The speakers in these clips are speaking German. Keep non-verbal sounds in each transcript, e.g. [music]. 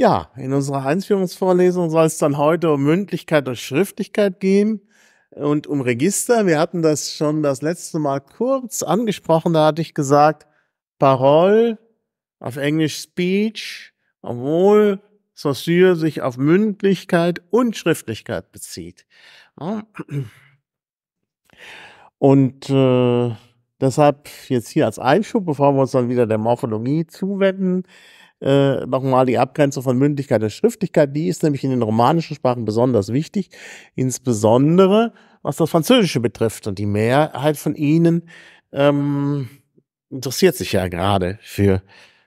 Ja, in unserer Einführungsvorlesung soll es dann heute um Mündlichkeit und Schriftlichkeit gehen und um Register. Wir hatten das schon das letzte Mal kurz angesprochen. Da hatte ich gesagt, Parole, auf Englisch Speech, obwohl Saussure sich auf Mündlichkeit und Schriftlichkeit bezieht. Und äh, deshalb jetzt hier als Einschub, bevor wir uns dann wieder der Morphologie zuwenden, äh, nochmal die Abgrenzung von Mündlichkeit und Schriftlichkeit, die ist nämlich in den romanischen Sprachen besonders wichtig, insbesondere was das Französische betrifft. Und die Mehrheit von ihnen ähm, interessiert sich ja gerade für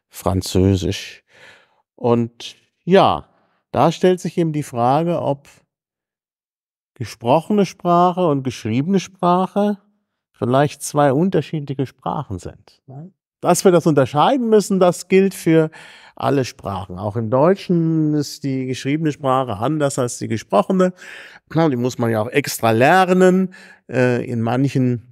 Französisch. Und ja, da stellt sich eben die Frage, ob gesprochene Sprache und geschriebene Sprache vielleicht zwei unterschiedliche Sprachen sind. Ne? Dass wir das unterscheiden müssen, das gilt für alle Sprachen. Auch im Deutschen ist die geschriebene Sprache anders als die gesprochene. Genau, die muss man ja auch extra lernen. Äh, in manchen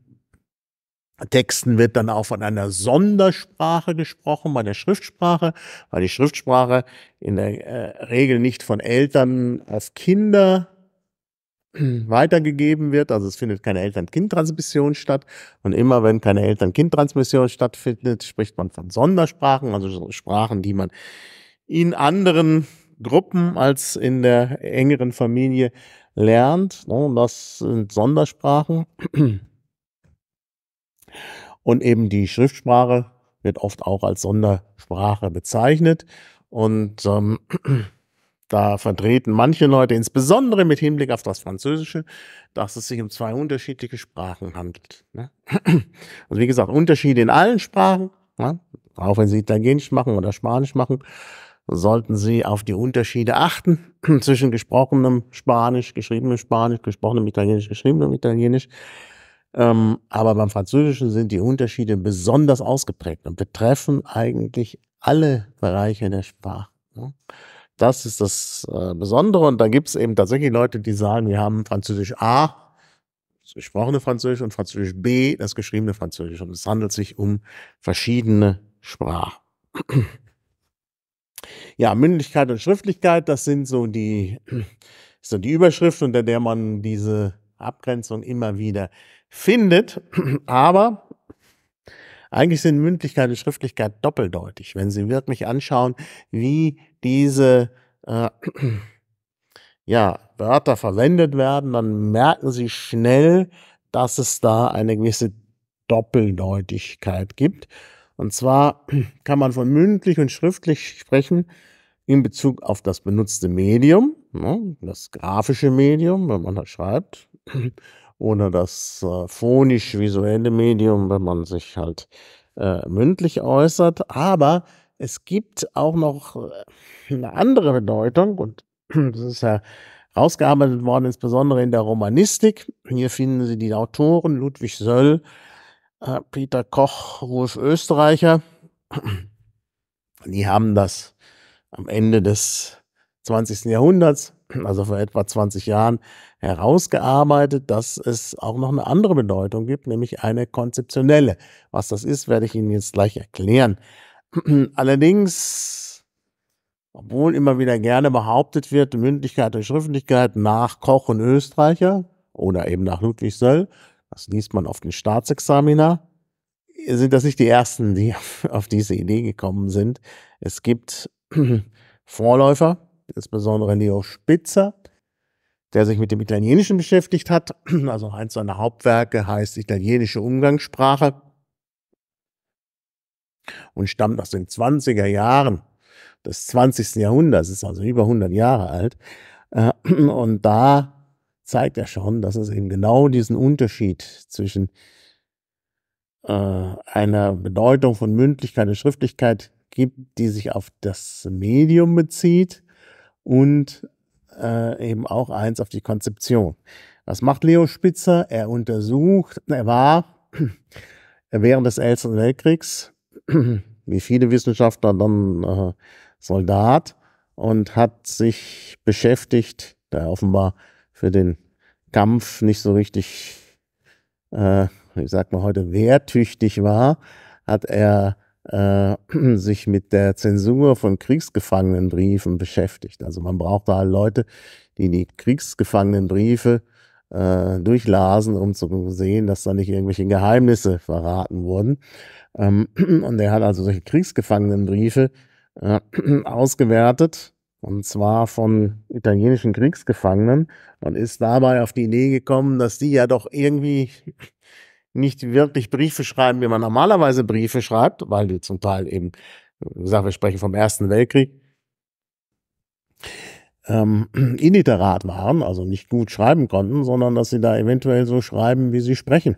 Texten wird dann auch von einer Sondersprache gesprochen, bei der Schriftsprache, weil die Schriftsprache in der äh, Regel nicht von Eltern auf Kinder [clears throat] weitergegeben wird. Also es findet keine Eltern-Kind-Transmission statt. Und immer wenn keine Eltern-Kind-Transmission stattfindet, spricht man von Sondersprachen, also Sprachen, die man in anderen Gruppen als in der engeren Familie lernt. Ne? Das sind Sondersprachen. [clears throat] Und eben die Schriftsprache wird oft auch als Sondersprache bezeichnet. Und ähm, [clears throat] Da vertreten manche Leute, insbesondere mit Hinblick auf das Französische, dass es sich um zwei unterschiedliche Sprachen handelt. Ne? [clears throat] Also wie gesagt, Unterschiede in allen Sprachen, ne? auch wenn Sie Italienisch machen oder Spanisch machen, sollten Sie auf die Unterschiede achten [clears throat] zwischen gesprochenem Spanisch, geschriebenem Spanisch, gesprochenem Italienisch, geschriebenem Italienisch. Ähm, aber beim Französischen sind die Unterschiede besonders ausgeprägt und betreffen eigentlich alle Bereiche der Sprache. Ne? Das ist das äh, Besondere. Und da gibt es eben tatsächlich Leute, die sagen, wir haben Französisch A, das gesprochene Französisch, und Französisch B, das geschriebene Französisch. Und es handelt sich um verschiedene Sprachen. Ja, Mündlichkeit und Schriftlichkeit, das sind so die, so die Überschrift, unter der man diese Abgrenzung immer wieder findet. Aber eigentlich sind Mündlichkeit und Schriftlichkeit doppeldeutig, wenn Sie wirklich anschauen, wie diese äh, [clears throat] ja, Wörter verwendet werden, dann merken Sie schnell, dass es da eine gewisse Doppeldeutigkeit gibt. Und zwar [clears throat] kann man von mündlich und schriftlich sprechen in Bezug auf das benutzte Medium, ne, das grafische Medium, wenn man das schreibt, [clears throat] oder das äh, phonisch-visuelle Medium, wenn man sich halt äh, mündlich äußert. Aber es gibt auch noch äh, eine andere Bedeutung und [clears throat] das ist ja rausgearbeitet worden, insbesondere in der Romanistik. Hier finden Sie die Autoren Ludwig Söll, äh, Peter Koch, Ruf Österreicher. [clears throat] Die haben das am Ende des 20. Jahrhunderts, also vor etwa 20 Jahren, herausgearbeitet, dass es auch noch eine andere Bedeutung gibt, nämlich eine konzeptionelle. Was das ist, werde ich Ihnen jetzt gleich erklären. [clears throat] Allerdings, obwohl immer wieder gerne behauptet wird, Mündlichkeit und Schriftlichkeit nach Koch und Österreicher oder eben nach Ludwig Söll, das liest man auf den Staatsexamina, sind das nicht die ersten, die [laughs] auf diese Idee gekommen sind. Es gibt [clears throat] Vorläufer, insbesondere Leo Spitzer, der sich mit dem Italienischen beschäftigt hat. [clears throat] Also eins seiner Hauptwerke heißt Italienische Umgangssprache und stammt aus den 20er Jahren des 20. Jahrhunderts, ist also über 100 Jahre alt. Äh, [clears throat] und da zeigt er schon, dass es eben genau diesen Unterschied zwischen äh, einer Bedeutung von Mündlichkeit und Schriftlichkeit gibt, die sich auf das Medium bezieht und äh, eben auch eins auf die Konzeption. Was macht Leo Spitzer? Er untersucht, er war [clears throat] während des Ersten Weltkriegs, [clears throat] wie viele Wissenschaftler, dann äh, Soldat und hat sich beschäftigt, da er offenbar für den Kampf nicht so richtig, äh, ich sag mal heute, wehrtüchtig war, hat er äh, [clears throat] sich mit der Zensur von Kriegsgefangenenbriefen beschäftigt. Also man braucht da Leute, die die Kriegsgefangenenbriefe äh, durchlasen, um zu sehen, dass da nicht irgendwelche Geheimnisse verraten wurden. Ähm, [clears throat] und er hat also solche Kriegsgefangenenbriefe äh, [clears throat] ausgewertet, und zwar von italienischen Kriegsgefangenen und ist dabei auf die Idee gekommen, dass die ja doch irgendwie nicht wirklich Briefe schreiben, wie man normalerweise Briefe schreibt, weil die zum Teil eben, wie gesagt, wir sprechen vom Ersten Weltkrieg, ähm, [clears throat] illiterat waren, also nicht gut schreiben konnten, sondern dass sie da eventuell so schreiben, wie sie sprechen.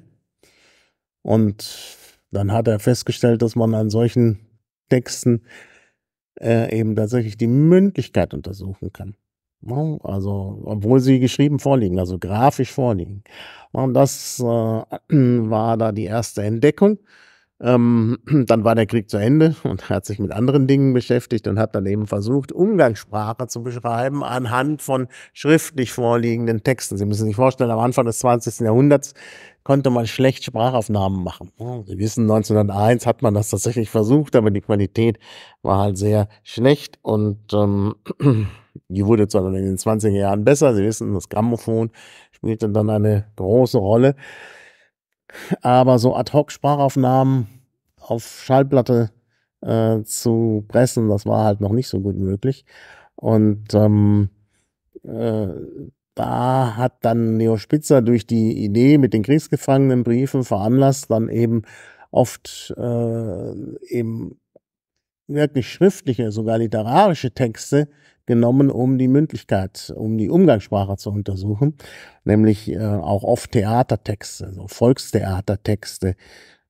Und dann hat er festgestellt, dass man an solchen Texten äh, eben tatsächlich die Mündlichkeit untersuchen kann. Ne? Also, obwohl sie geschrieben vorliegen, also grafisch vorliegen. Ne? Und das äh, [clears throat] war da die erste Entdeckung. Ähm, [clears throat] dann war der Krieg zu Ende und hat sich mit anderen Dingen beschäftigt und hat dann eben versucht, Umgangssprache zu beschreiben anhand von schriftlich vorliegenden Texten. Sie müssen sich vorstellen, am Anfang des 20. Jahrhunderts konnte man schlecht Sprachaufnahmen machen. Sie wissen, 1901 hat man das tatsächlich versucht, aber die Qualität war halt sehr schlecht und ähm, [clears throat] Die wurde zwar dann in den 20er Jahren besser, Sie wissen, das Grammophon spielte dann eine große Rolle. Aber so Ad-Hoc-Sprachaufnahmen auf Schallplatte äh, zu pressen, das war halt noch nicht so gut möglich. Und ähm, äh, da hat dann Neo Spitzer durch die Idee mit den Kriegsgefangenenbriefen veranlasst, dann eben oft äh, eben wirklich schriftliche, sogar literarische Texte genommen, um die Mündlichkeit, um die Umgangssprache zu untersuchen, nämlich äh, auch oft Theatertexte, so Volkstheatertexte,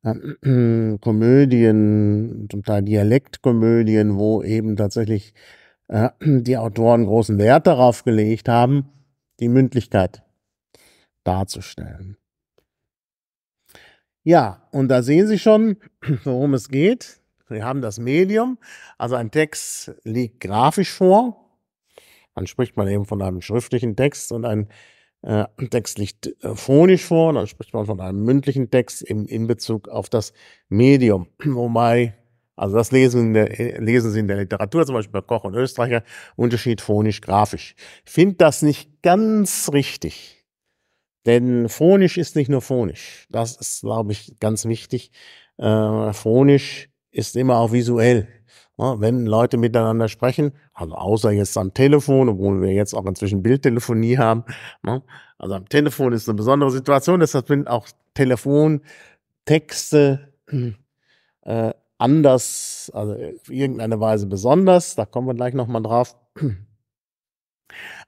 äh, [clears throat] Komödien, zum Teil Dialektkomödien, wo eben tatsächlich äh, die Autoren großen Wert darauf gelegt haben, die Mündlichkeit darzustellen. Ja, und da sehen Sie schon, [clears throat] worum es geht. Wir haben das Medium, also ein Text liegt grafisch vor, dann spricht man eben von einem schriftlichen Text und ein äh, Text liegt äh, phonisch vor, dann spricht man von einem mündlichen Text im, in Bezug auf das Medium. [clears throat] Wobei, also das lesen, der, äh, lesen Sie in der Literatur, zum Beispiel bei Koch und Österreicher, Unterschied phonisch-grafisch. Find das nicht ganz richtig. Denn phonisch ist nicht nur phonisch. Das ist, glaube ich, ganz wichtig. Äh, phonisch ist immer auch visuell. Ne, wenn Leute miteinander sprechen, also außer jetzt am Telefon, obwohl wir jetzt auch inzwischen Bildtelefonie haben. Ne? Also am Telefon ist eine besondere Situation, deshalb sind auch Telefontexte hm, äh, anders, also auf irgendeine Weise besonders. Da kommen wir gleich nochmal drauf.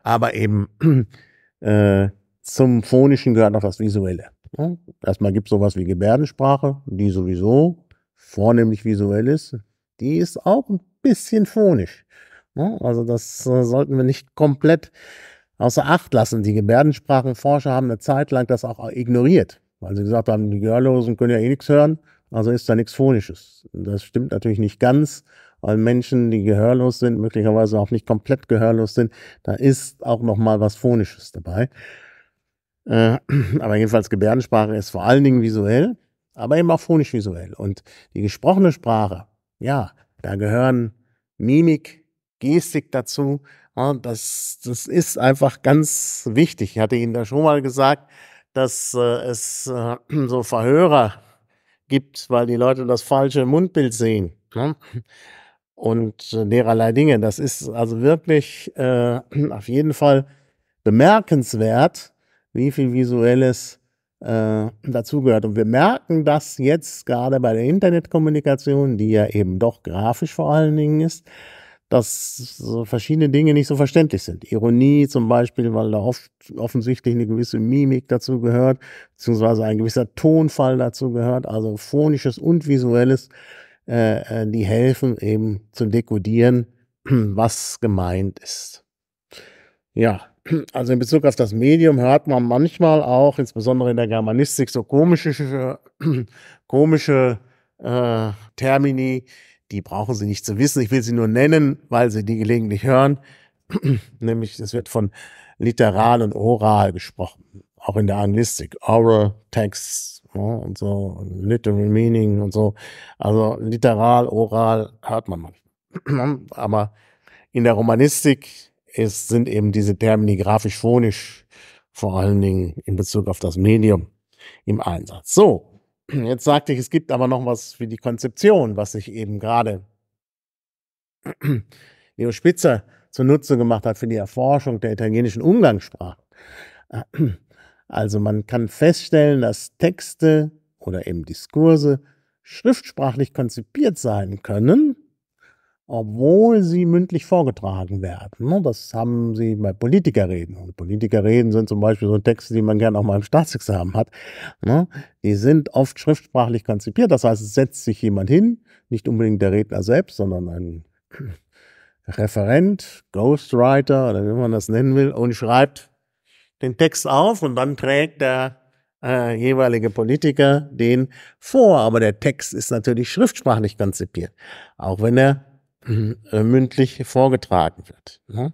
Aber eben äh, zum Phonischen gehört noch das Visuelle. Ne? Erstmal gibt es sowas wie Gebärdensprache, die sowieso vornehmlich visuell ist die ist auch ein bisschen phonisch. Ne? Also das äh, sollten wir nicht komplett außer Acht lassen. Die Gebärdensprachenforscher haben eine Zeit lang das auch ignoriert, weil sie gesagt haben, die Gehörlosen können ja eh nichts hören, also ist da nichts Phonisches. Das stimmt natürlich nicht ganz, weil Menschen, die gehörlos sind, möglicherweise auch nicht komplett gehörlos sind, da ist auch noch mal was Phonisches dabei. Äh, [clears throat] aber jedenfalls Gebärdensprache ist vor allen Dingen visuell, aber eben auch phonisch visuell. Und die gesprochene Sprache ja, da gehören Mimik, Gestik dazu. das, das ist einfach ganz wichtig. Ich hatte Ihnen da schon mal gesagt, dass äh, es äh, [clears throat] so Verhörer gibt, weil die Leute das falsche Mundbild sehen. Ne? Und äh, dererlei Dinge. Das ist also wirklich [clears throat] auf jeden Fall bemerkenswert, wie viel visuelles äh, dazugehört. Und wir merken das jetzt gerade bei der Internetkommunikation, die ja eben doch grafisch vor allen Dingen ist, dass so verschiedene Dinge nicht so verständlich sind. Ironie zum Beispiel, weil da oft offensichtlich eine gewisse Mimik dazu gehört, beziehungsweise ein gewisser Tonfall dazu gehört, also phonisches und visuelles, äh, äh die helfen eben zu dekodieren, [clears throat] was gemeint ist. Ja, also in Bezug auf das Medium hört man manchmal auch, insbesondere in der Germanistik, so komische, [clears throat] komische äh, Termini, die brauchen Sie nicht zu wissen. Ich will sie nur nennen, weil Sie die gelegentlich hören. [clears throat] Nämlich, es wird von literal und oral gesprochen, auch in der Anglistik. Oral Text ja, und so, literal meaning und so. Also literal, oral hört man manchmal. [clears throat] Aber in der Romanistik ist, sind eben diese Termini grafisch-phonisch, vor allen Dingen in Bezug auf das Medium im Einsatz. So, [clears throat] jetzt sagte ich, es gibt aber noch was für die Konzeption, was sich eben gerade [clears throat] Leo Spitzer zunutze gemacht hat für die Erforschung der italienischen Umgangssprache. [clears throat] Also man kann feststellen, dass Texte oder eben Diskurse schriftsprachlich konzipiert sein können, obwohl sie mündlich vorgetragen werden. Ne? Das haben sie bei Politikerreden. Und Politikerreden sind zum Beispiel so Texte, die man gerne auch mal im Staatsexamen hat. Ne? Die sind oft schriftsprachlich konzipiert. Das heißt, es setzt sich jemand hin, nicht unbedingt der Redner selbst, sondern ein [clears throat] Referent, Ghostwriter oder wie man das nennen will, und schreibt den Text auf und dann trägt der äh, jeweilige Politiker den vor. Aber der Text ist natürlich schriftsprachlich konzipiert, auch wenn er äh, mündlich vorgetragen wird. Ne?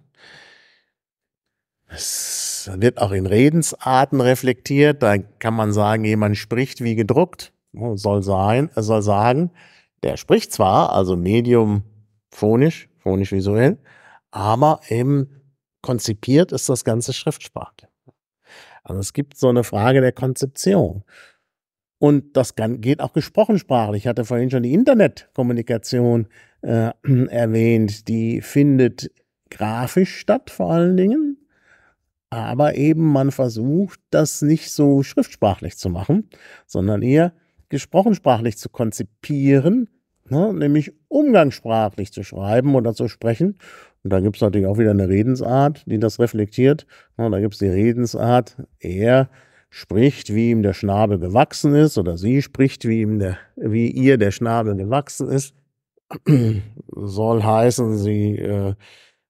Es wird auch in Redensarten reflektiert. Da kann man sagen, jemand spricht wie gedruckt. Soll sein, soll sagen, der spricht zwar, also Medium phonisch, phonisch visuell, aber eben konzipiert ist das ganze Schriftsprache. Also es gibt so eine Frage der Konzeption. Und das geht auch gesprochensprachlich. Ich hatte vorhin schon die Internetkommunikation äh, [clears throat] erwähnt, die findet grafisch statt vor allen Dingen, aber eben man versucht, das nicht so schriftsprachlich zu machen, sondern eher gesprochensprachlich zu konzipieren, ne, nämlich umgangssprachlich zu schreiben oder zu sprechen. Und da gibt es natürlich auch wieder eine Redensart, die das reflektiert. Ne, da gibt es die Redensart, er spricht, wie ihm der Schnabel gewachsen ist, oder sie spricht, wie, ihm der, wie ihr der Schnabel gewachsen ist soll heißen, sie äh,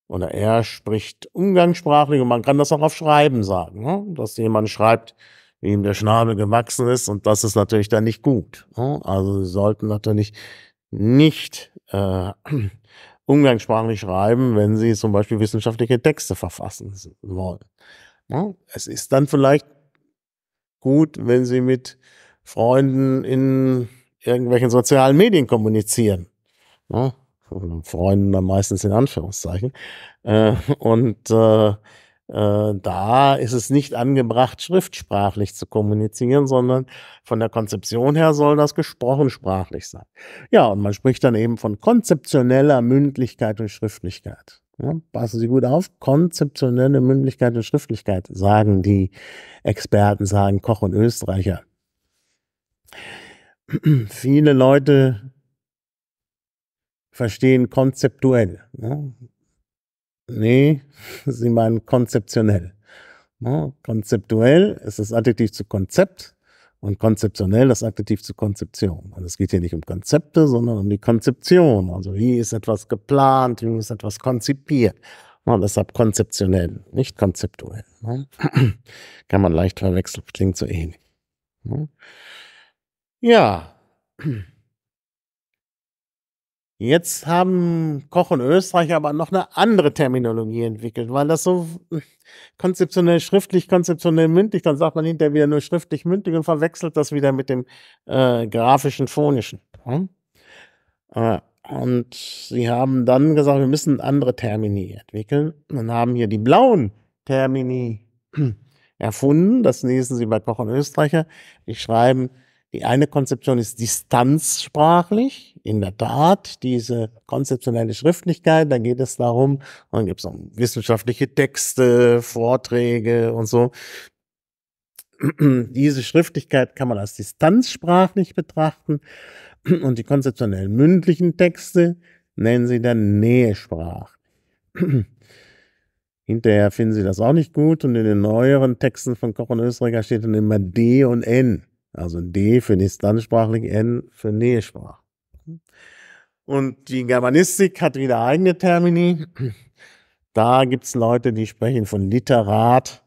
oder er spricht umgangssprachlich und man kann das auch auf Schreiben sagen, ne? dass jemand schreibt, wie ihm der Schnabel gewachsen ist und das ist natürlich dann nicht gut. Ne? Also sie sollten natürlich nicht äh, [clears throat] umgangssprachlich schreiben, wenn sie zum Beispiel wissenschaftliche Texte verfassen wollen. Ne? Es ist dann vielleicht gut, wenn sie mit Freunden in irgendwelchen sozialen Medien kommunizieren Ne? Freunden dann meistens in Anführungszeichen. Äh, und äh, äh, da ist es nicht angebracht, schriftsprachlich zu kommunizieren, sondern von der Konzeption her soll das gesprochen sprachlich sein. Ja, und man spricht dann eben von konzeptioneller Mündlichkeit und Schriftlichkeit. Ja, passen Sie gut auf, konzeptionelle Mündlichkeit und Schriftlichkeit, sagen die Experten, sagen Koch und Österreicher. [clears throat] Viele Leute verstehen konzeptuell. Ne? Nee, [laughs] sie meinen konzeptionell. Ne? Konzeptuell ist das Adjektiv zu Konzept und konzeptionell das Adjektiv zu Konzeption. Also es geht hier nicht um Konzepte, sondern um die Konzeption. Also wie ist etwas geplant, wie ist etwas konzipiert. Und ne, deshalb konzeptionell, nicht konzeptuell. Ne? [clears throat] Kann man leicht verwechseln, klingt so ähnlich. Ne? Ja. [clears throat] Jetzt haben Koch und Österreicher aber noch eine andere Terminologie entwickelt, weil das so konzeptionell schriftlich, konzeptionell mündlich, dann sagt man hinterher wieder nur schriftlich mündlich und verwechselt das wieder mit dem äh, grafischen phonischen. Hm? Äh, und sie haben dann gesagt, wir müssen andere Termini entwickeln Dann haben hier die blauen Termini [clears throat] erfunden. Das lesen Sie bei Koch und Österreicher. Die schreiben die eine Konzeption ist distanzsprachlich, in der Tat, diese konzeptionelle Schriftlichkeit, da geht es darum, dann gibt es auch wissenschaftliche Texte, Vorträge und so. Diese Schriftlichkeit kann man als distanzsprachlich betrachten und die konzeptionellen mündlichen Texte nennen sie dann Nähesprach. Hinterher finden sie das auch nicht gut und in den neueren Texten von Koch und Österreicher steht dann immer D und N. Also D für Nichtlandessprachlich, N für Nähsprach. Und die Germanistik hat wieder eigene Termini. Da gibt es Leute, die sprechen von Literat,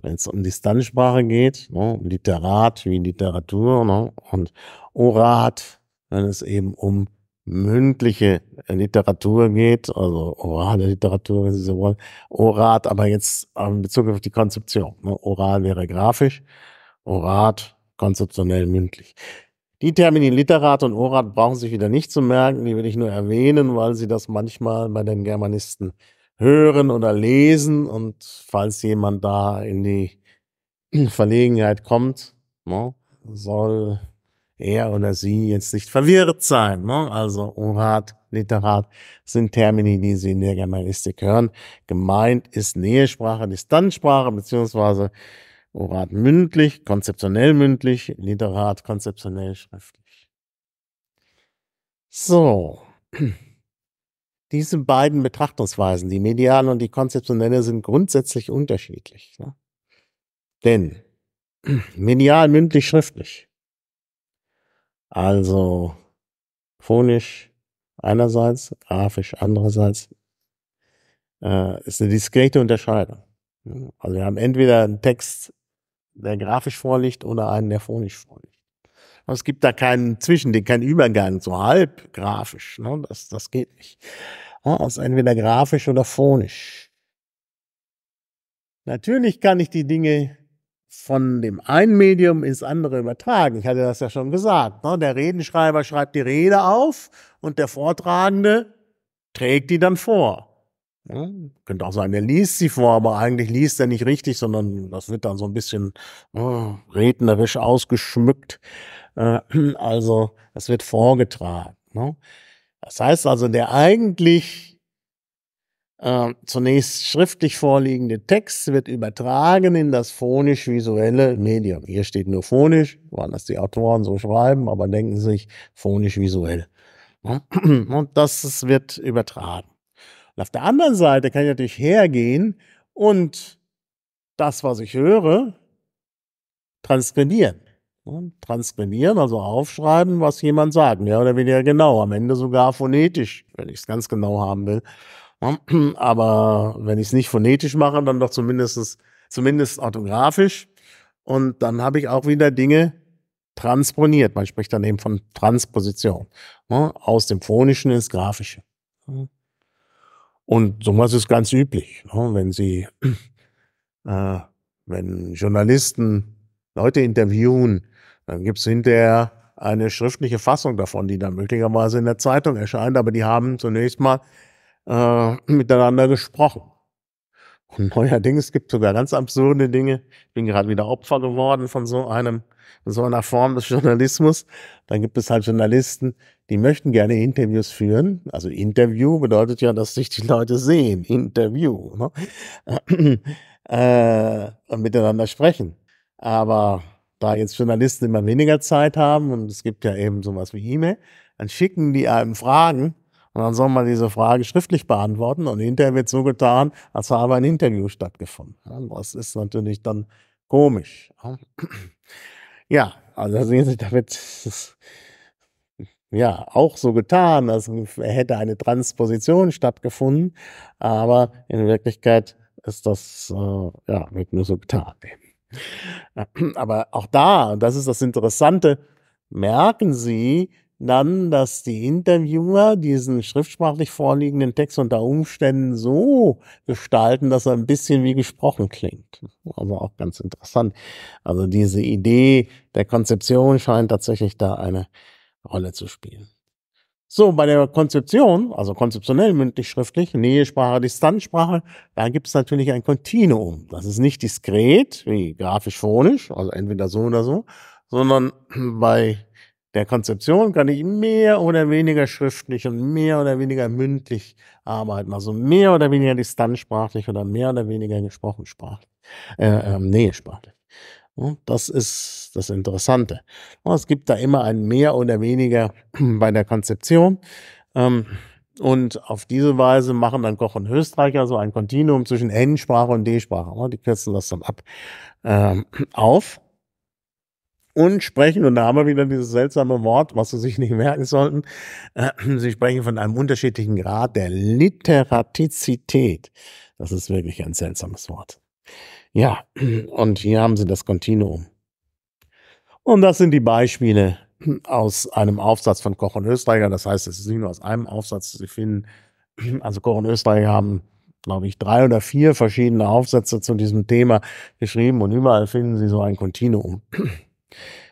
wenn es um Distanzsprache geht, ne? Literat wie Literatur ne? und Orat, wenn es eben um mündliche Literatur geht, also orale Literatur, wenn Sie so wollen. Orat, aber jetzt ähm, in Bezug auf die Konzeption. Ne? Oral wäre grafisch, Orat konzeptionell mündlich. Die Termini Literat und Orat brauchen sich wieder nicht zu merken, die will ich nur erwähnen, weil sie das manchmal bei den Germanisten hören oder lesen und falls jemand da in die [clears throat] Verlegenheit kommt, no, ne, soll er oder sie jetzt nicht verwirrt sein. No? Ne? Also Orat, Literat sind Termini, die Sie in der Germanistik hören. Gemeint ist Nähesprache, Distanzsprache beziehungsweise Orat mündlich, konzeptionell mündlich, Literat konzeptionell schriftlich. So. [clears throat] Diese beiden Betrachtungsweisen, die mediale und die konzeptionelle, sind grundsätzlich unterschiedlich. Ne? Denn [clears throat] medial, mündlich, schriftlich. Also phonisch einerseits, grafisch andererseits, äh, ist eine diskrete Unterscheidung. Also wir haben entweder einen Text der grafisch vorliegt oder einen, der phonisch vorliegt. Aber es gibt da keinen Zwischending, keinen Übergang, so halb grafisch. Ne? Das, das geht nicht. Ja, ah, ist entweder grafisch oder phonisch. Natürlich kann ich die Dinge von dem einen Medium ins andere übertragen. Ich hatte das ja schon gesagt. Ne? Der Redenschreiber schreibt die Rede auf und der Vortragende trägt die dann vor. Ja, könnte auch sein, er liest sie vor, aber eigentlich liest er nicht richtig, sondern das wird dann so ein bisschen oh, rednerisch ausgeschmückt. Äh, [clears throat] also es wird vorgetragen. Ne? Das heißt also, der eigentlich äh, zunächst schriftlich vorliegende Text wird übertragen in das phonisch-visuelle Medium. Hier steht nur phonisch, waren das die Autoren so schreiben, aber denken sich phonisch-visuell. Ne? [clears throat] Und das wird übertragen. Und auf der anderen Seite kann ich natürlich hergehen und das, was ich höre, transkribieren. Ne? Transkribieren, also aufschreiben, was jemand sagt, mehr oder weniger genau, am Ende sogar phonetisch, wenn ich es ganz genau haben will. [clears throat] Aber wenn ich es nicht phonetisch mache, dann doch zumindest, zumindest orthografisch. Und dann habe ich auch wieder Dinge transponiert. Man spricht dann eben von Transposition. Ne? Aus dem Phonischen ins Grafische. Ne? Und sowas ist ganz üblich, ne? wenn Sie, [clears throat] äh, wenn Journalisten Leute interviewen, dann gibt es hinterher eine schriftliche Fassung davon, die dann möglicherweise in der Zeitung erscheint, aber die haben zunächst mal äh, miteinander gesprochen. Und [laughs] neuerdings gibt es sogar ganz absurde Dinge. Ich bin gerade wieder Opfer geworden von so einem, von so einer Form des Journalismus. Dann gibt es halt Journalisten, die möchten gerne Interviews führen. Also Interview bedeutet ja, dass sich die Leute sehen. Interview. Ne? [clears throat] Äh, und miteinander sprechen. Aber da jetzt Journalisten immer weniger Zeit haben und es gibt ja eben sowas wie E-Mail, dann schicken die einem Fragen und dann soll man diese Frage schriftlich beantworten und hinterher wird so getan, als habe ein Interview stattgefunden. Das ist natürlich dann komisch. Ne? [clears throat] Ja, also sehen Sie, damit ja auch so getan, als hätte eine Transposition stattgefunden, aber in Wirklichkeit ist das äh, ja wird nur so getan. [clears throat] Aber auch da, und das ist das Interessante, merken Sie dann, dass die Interviewer diesen schriftsprachlich vorliegenden Text unter Umständen so gestalten, dass er ein bisschen wie gesprochen klingt. Also auch ganz interessant. Also diese Idee der Konzeption scheint tatsächlich da eine Rolle zu spielen. So, bei der Konzeption, also konzeptionell mündlich schriftlich, Nähesprache, Distanzsprache, da gibt es natürlich ein Kontinuum. Das ist nicht diskret, wie grafisch-phonisch, also entweder so oder so, sondern [clears throat] bei der Konzeption kann ich mehr oder weniger schriftlich und mehr oder weniger mündlich arbeiten. Also mehr oder weniger distanzsprachlich oder mehr oder weniger gesprochen äh, äh, nähesprachlich. Ne, das ist das Interessante. Es gibt da immer ein mehr oder weniger [clears throat] bei der Konzeption. Ähm, und auf diese Weise machen dann Koch und Höstreicher so ein Kontinuum zwischen N-Sprache und D-Sprache. Ne, die kürzen das dann ab ähm, auf und sprechen, und da haben wir wieder dieses seltsame Wort, was Sie sich nicht merken sollten, [clears throat] Sie sprechen von einem unterschiedlichen Grad der Literatizität. Das ist wirklich ein seltsames Wort. Ja, und hier haben Sie das Kontinuum. Und das sind die Beispiele aus einem Aufsatz von Koch und Österreicher. Das heißt, es ist nicht nur aus einem Aufsatz. Sie finden, also Koch und Österreicher haben, glaube ich, drei oder vier verschiedene Aufsätze zu diesem Thema geschrieben und überall finden Sie so ein Kontinuum. Ich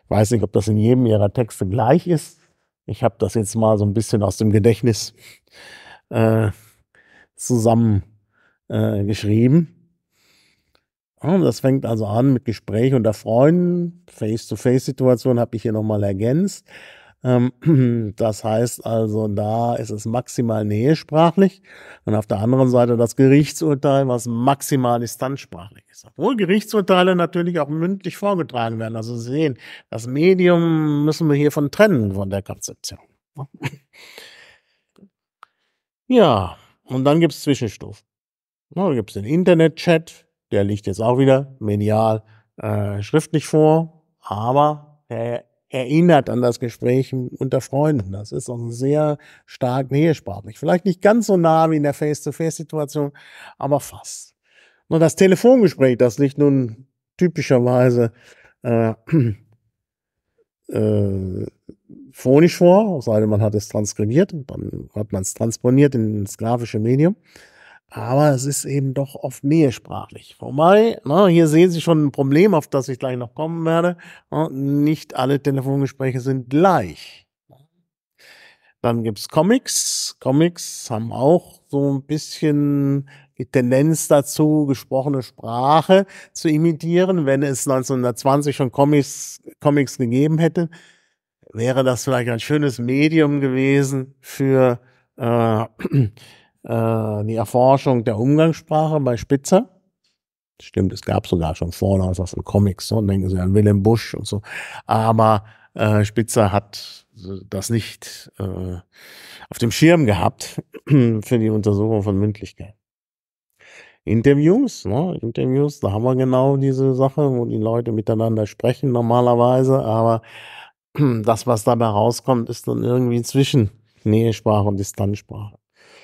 weiß nicht, ob das in jedem Ihrer Texte gleich ist. Ich habe das jetzt mal so ein bisschen aus dem Gedächtnis äh, zusammengeschrieben. Äh, Ah, das fängt also an mit Gespräch unter Freunden. Face-to-Face-Situation habe ich hier nochmal ergänzt. Ähm, [clears throat] das heißt also, da ist es maximal nähesprachlich und auf der anderen Seite das Gerichtsurteil, was maximal distanzsprachlich ist. Obwohl Gerichtsurteile natürlich auch mündlich vorgetragen werden. Also Sie sehen, das Medium müssen wir hiervon trennen von der Konzeption. Ja, und dann gibt es Zwischenstufen. Da gibt es den Internet-Chat, der liegt jetzt auch wieder medial äh, schriftlich vor, aber er erinnert an das Gespräch unter Freunden. Das ist auch sehr stark nähesprachlich. Vielleicht nicht ganz so nah wie in der Face-to-Face-Situation, aber fast. Nur das Telefongespräch, das liegt nun typischerweise äh, [clears throat] äh, phonisch vor, sei denn man hat es transkribiert, dann hat man es transponiert ins grafische Medium. Aber es ist eben doch oft mehrsprachlich. Vorbei, na, ne? hier sehen Sie schon ein Problem, auf das ich gleich noch kommen werde. Ne? nicht alle Telefongespräche sind gleich. Dann gibt's Comics. Comics haben auch so ein bisschen die Tendenz dazu, gesprochene Sprache zu imitieren. Wenn es 1920 schon Comics, Comics gegeben hätte, wäre das vielleicht ein schönes Medium gewesen für äh, äh, die Erforschung der Umgangssprache bei Spitzer. Stimmt, es gab sogar schon vorne was den Comics, so, denken Sie an Willem Busch und so. Aber äh, Spitzer hat das nicht äh, auf dem Schirm gehabt [clears throat] für die Untersuchung von Mündlichkeit. Interviews, ne? Interviews, da haben wir genau diese Sache, wo die Leute miteinander sprechen normalerweise, aber [clears throat] das, was dabei rauskommt, ist dann irgendwie zwischen Nähesprache und Distanzsprache.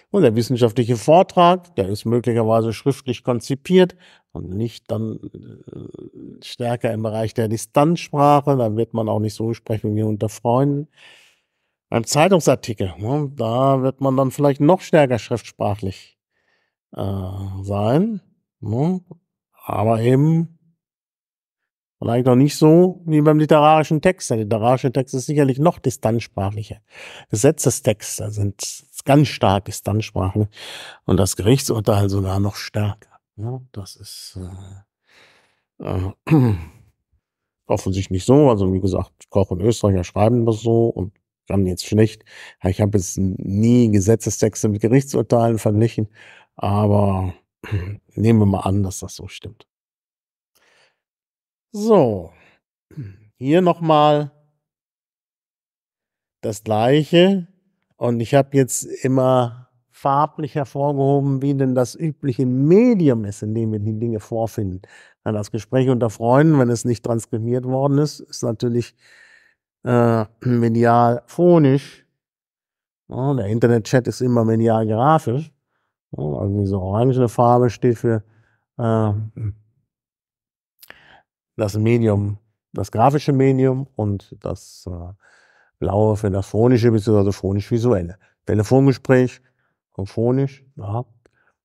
Und der wissenschaftliche Vortrag, der ist möglicherweise schriftlich konzipiert und nicht dann äh, stärker im Bereich der Distanzsprache, dann wird man auch nicht so sprechen wie unter Freunden. Beim Zeitungsartikel, ne, da wird man dann vielleicht noch stärker schriftsprachlich äh, sein, ne, aber eben vielleicht auch nicht so wie beim literarischen Text. Der literarische Text ist sicherlich noch distanzsprachlicher. Gesetzestexte sind ganz stark ist dann Sprache und das Gerichtsurteil sogar noch stärker. Ja, ne? das ist äh, äh, [clears throat] offensichtlich nicht so. Also wie gesagt, Koch und Österreicher schreiben das so und kann jetzt schlecht. Ich habe jetzt nie Gesetzestexte mit Gerichtsurteilen verglichen, aber [clears throat] nehmen wir mal an, dass das so stimmt. So, hier nochmal das gleiche und ich habe jetzt immer farblich hervorgehoben, wie denn das übliche Medium ist, in dem wir die Dinge vorfinden. Dann das Gespräch unter Freunden, wenn es nicht transkribiert worden ist, ist natürlich äh, [clears throat] medial phonisch. Ja, der Internetchat ist immer medial grafisch. Ja, also diese orangene Farbe steht für äh, das Medium, das grafische Medium und das äh, blaue für das Phonische bzw. phonisch-visuelle. Telefongespräch, phonisch, ja.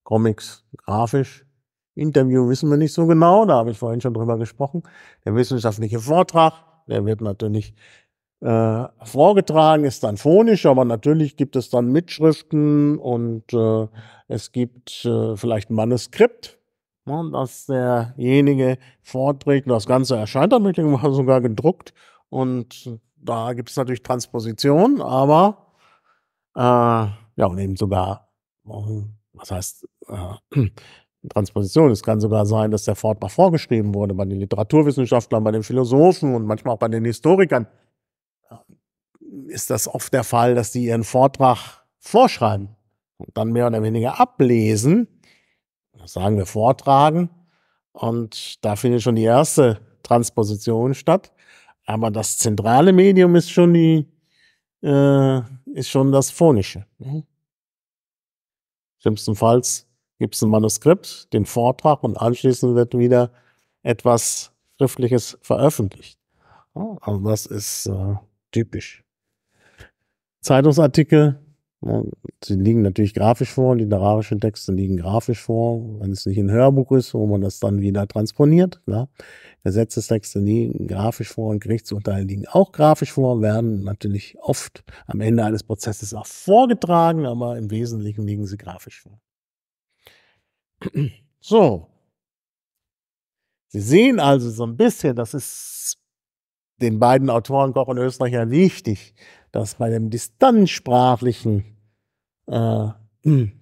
Comics, grafisch. Interview wissen wir nicht so genau, da habe ich vorhin schon drüber gesprochen. Der wissenschaftliche Vortrag, der wird natürlich äh, vorgetragen, ist dann phonisch, aber natürlich gibt es dann Mitschriften und äh, es gibt äh, vielleicht ein Manuskript, ne, dass derjenige vorträgt. Das Ganze erscheint dann möglicherweise sogar gedruckt und da gibt es natürlich Transposition, aber äh, ja, und eben sogar, was heißt äh, [clears throat] Transposition? Es kann sogar sein, dass der Fort mal vorgeschrieben wurde bei den Literaturwissenschaftlern, bei den Philosophen und manchmal auch bei den Historikern. Äh, ist das oft der Fall, dass die ihren Vortrag vorschreiben und dann mehr oder weniger ablesen, sagen wir vortragen, und da findet schon die erste Transposition statt. Aber das zentrale Medium ist schon die, äh, ist schon das Phonische. Ne? Schlimmstenfalls gibt es ein Manuskript, den Vortrag und anschließend wird wieder etwas Schriftliches veröffentlicht. Also das ist äh, typisch. Zeitungsartikel Ne? Sie liegen natürlich grafisch vor, literarische Texte liegen grafisch vor, wenn es nicht ein Hörbuch ist, wo man das dann wieder transponiert. Klar. Ne? Gesetzestexte liegen grafisch vor und Gerichtsurteile liegen auch grafisch vor, werden natürlich oft am Ende eines Prozesses auch vorgetragen, aber im Wesentlichen liegen sie grafisch vor. So. Sie sehen also so ein bisschen, das ist den beiden Autoren Koch und Österreicher wichtig, dass bei dem distanzsprachlichen äh, von hm.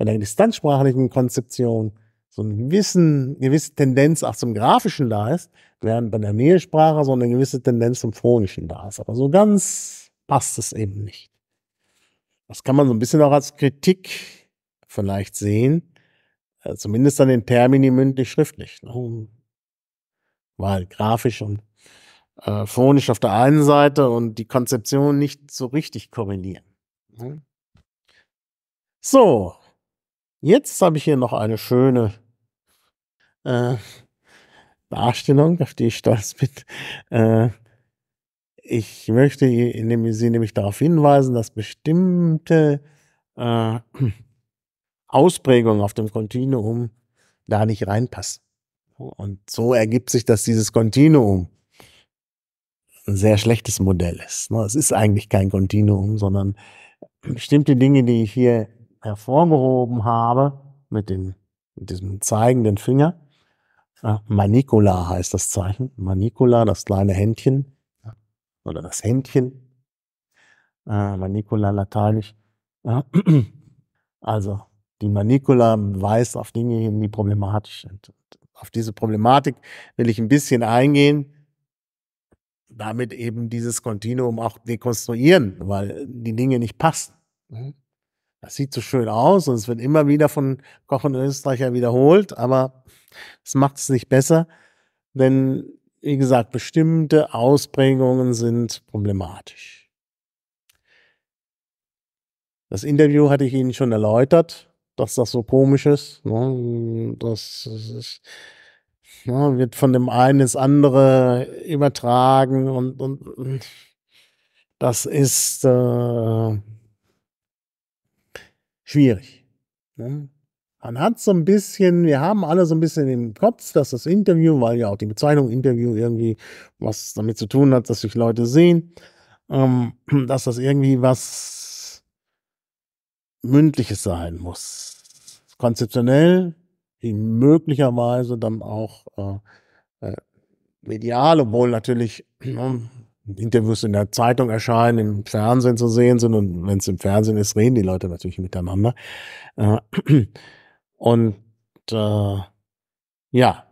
der distanzsprachlichen Konzeption so eine gewissen, gewisse Tendenz auch zum Grafischen da ist, während bei der Nähesprache so eine gewisse Tendenz zum Phonischen da ist. Aber so ganz passt es eben nicht. Das kann man so ein bisschen auch als Kritik vielleicht sehen, äh, zumindest an den Termini mündlich schriftlich. Ne? Weil grafisch und äh, phonisch auf der einen Seite und die Konzeption nicht so richtig korrelieren. Ne? So, jetzt habe ich hier noch eine schöne äh, Darstellung, auf die ich stolz bin. Äh, ich möchte Sie nämlich darauf hinweisen, dass bestimmte äh, [clears throat] Ausprägungen auf dem Kontinuum da nicht reinpassen. Und so ergibt sich, dass dieses Kontinuum ein sehr schlechtes Modell ist. Ne, es ist eigentlich kein Kontinuum, sondern bestimmte Dinge, die ich hier hervorgehoben habe mit dem, mit diesem zeigenden Finger. Manicula heißt das Zeichen. Manicula, das kleine Händchen oder das Händchen. Äh, Manicula lateinisch. Also die Manicula weist auf Dinge hin, die problematisch sind. Auf diese Problematik will ich ein bisschen eingehen, damit eben dieses Kontinuum auch dekonstruieren, weil die Dinge nicht passen. Mhm das sieht so schön aus und es wird immer wieder von Koch und Österreicher wiederholt, aber es macht es nicht besser, denn wie gesagt, bestimmte Ausprägungen sind problematisch. Das Interview hatte ich Ihnen schon erläutert, dass das so komisch ist. Ne? Das ist, ne? wird von dem einen ins andere übertragen und, und das ist äh, schwierig. Ne? Mhm. Man hat so ein bisschen, wir haben alle so ein bisschen im Kopf, dass das Interview, weil ja auch die Bezeichnung Interview irgendwie was damit zu tun hat, dass sich Leute sehen, ähm, [clears throat] dass das irgendwie was Mündliches sein muss. Konzeptionell, möglicherweise dann auch äh, äh medial, obwohl natürlich äh, [clears throat] Interviews in der Zeitung erscheinen, im Fernsehen zu sehen sind und wenn es im Fernsehen ist, reden die Leute natürlich miteinander. Äh, [clears throat] und äh, ja.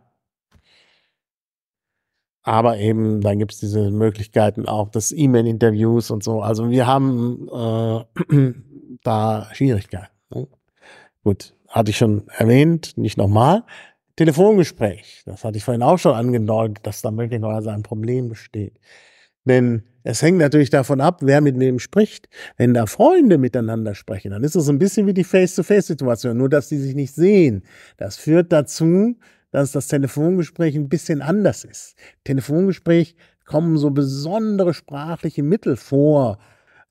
Aber eben, dann gibt es diese Möglichkeiten auch des E-Mail-Interviews und so. Also wir haben äh, [clears throat] da Schwierigkeiten. Ne? Gut, hatte ich schon erwähnt, nicht nochmal. Telefongespräch, das hatte ich vorhin auch schon angedeutet, dass da möglicherweise ein Problem besteht. Denn es hängt natürlich davon ab, wer mit wem spricht. Wenn da Freunde miteinander sprechen, dann ist es ein bisschen wie die Face-to-Face-Situation, nur dass die sich nicht sehen. Das führt dazu, dass das Telefongespräch ein bisschen anders ist. Telefongespräch kommen so besondere sprachliche Mittel vor,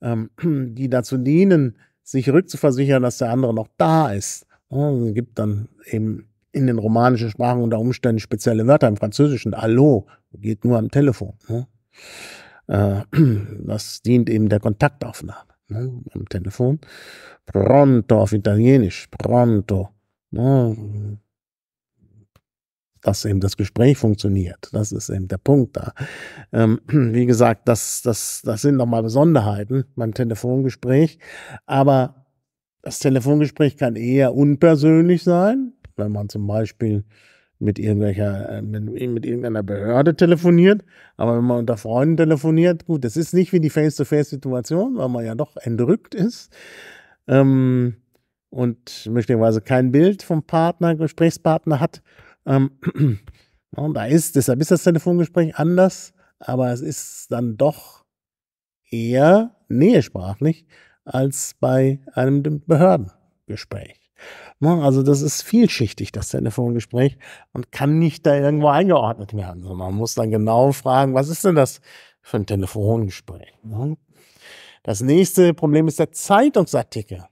ähm, [clears throat] die dazu dienen, sich rückzuversichern, dass der andere noch da ist. Oh, es gibt dann eben in den romanischen Sprachen unter Umständen spezielle Wörter im Französischen. Hallo geht nur am Telefon. Ne? Äh, [clears throat] das dient eben der Kontaktaufnahme ne, am Telefon. Pronto auf Italienisch, pronto. Ne, dass eben das Gespräch funktioniert. Das ist eben der Punkt da. Ähm, [clears throat] wie gesagt, das, das, das sind nochmal Besonderheiten beim Telefongespräch. Aber das Telefongespräch kann eher unpersönlich sein, wenn man zum Beispiel mit irgendwelcher, äh, mit, mit irgendeiner Behörde telefoniert. Aber wenn man unter Freunden telefoniert, gut, das ist nicht wie die Face-to-Face-Situation, weil man ja doch entrückt ist. Ähm, und möglicherweise kein Bild vom Partner, Gesprächspartner hat. Ähm, [clears throat] und da ist, deshalb ist das Telefongespräch anders, aber es ist dann doch eher nähesprachlich als bei einem Behördengespräch. Ne? Also das ist vielschichtig, das Telefongespräch und kann nicht da irgendwo eingeordnet werden. man muss dann genau fragen, was ist denn das für ein Telefongespräch? Ne? Das nächste Problem ist der Zeitungsartikel.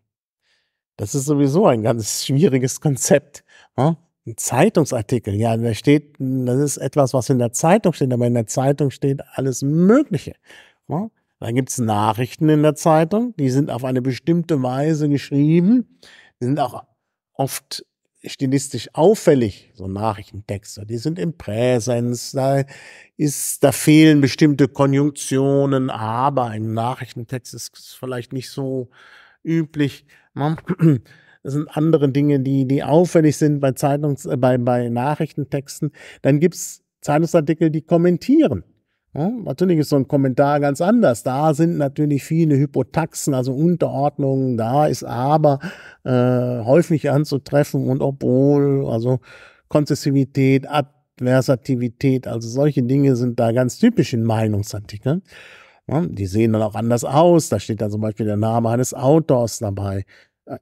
Das ist sowieso ein ganz schwieriges Konzept. Ne? Ein Zeitungsartikel, ja, da steht, das ist etwas, was in der Zeitung steht, aber in der Zeitung steht alles Mögliche. Da gibt es Nachrichten in der Zeitung, die sind auf eine bestimmte Weise geschrieben, sind auch oft stilistisch auffällig, so Nachrichtentexte, die sind im Präsens, da ist, da fehlen bestimmte Konjunktionen, aber ein Nachrichtentext ist vielleicht nicht so üblich. Das [clears throat] sind andere Dinge, die, die auffällig sind bei Zeitungs, äh, bei, bei Nachrichtentexten. Dann gibt's Zeitungsartikel, die kommentieren. Ja, natürlich ist so ein Kommentar ganz anders. Da sind natürlich viele Hypotaxen, also Unterordnungen, da ist aber äh, häufig anzutreffen und obwohl, also Konzessivität, Adversativität, also solche Dinge sind da ganz typisch in Meinungsartikeln. Ja, die sehen dann auch anders aus. Da steht dann zum Beispiel der Name eines Autors dabei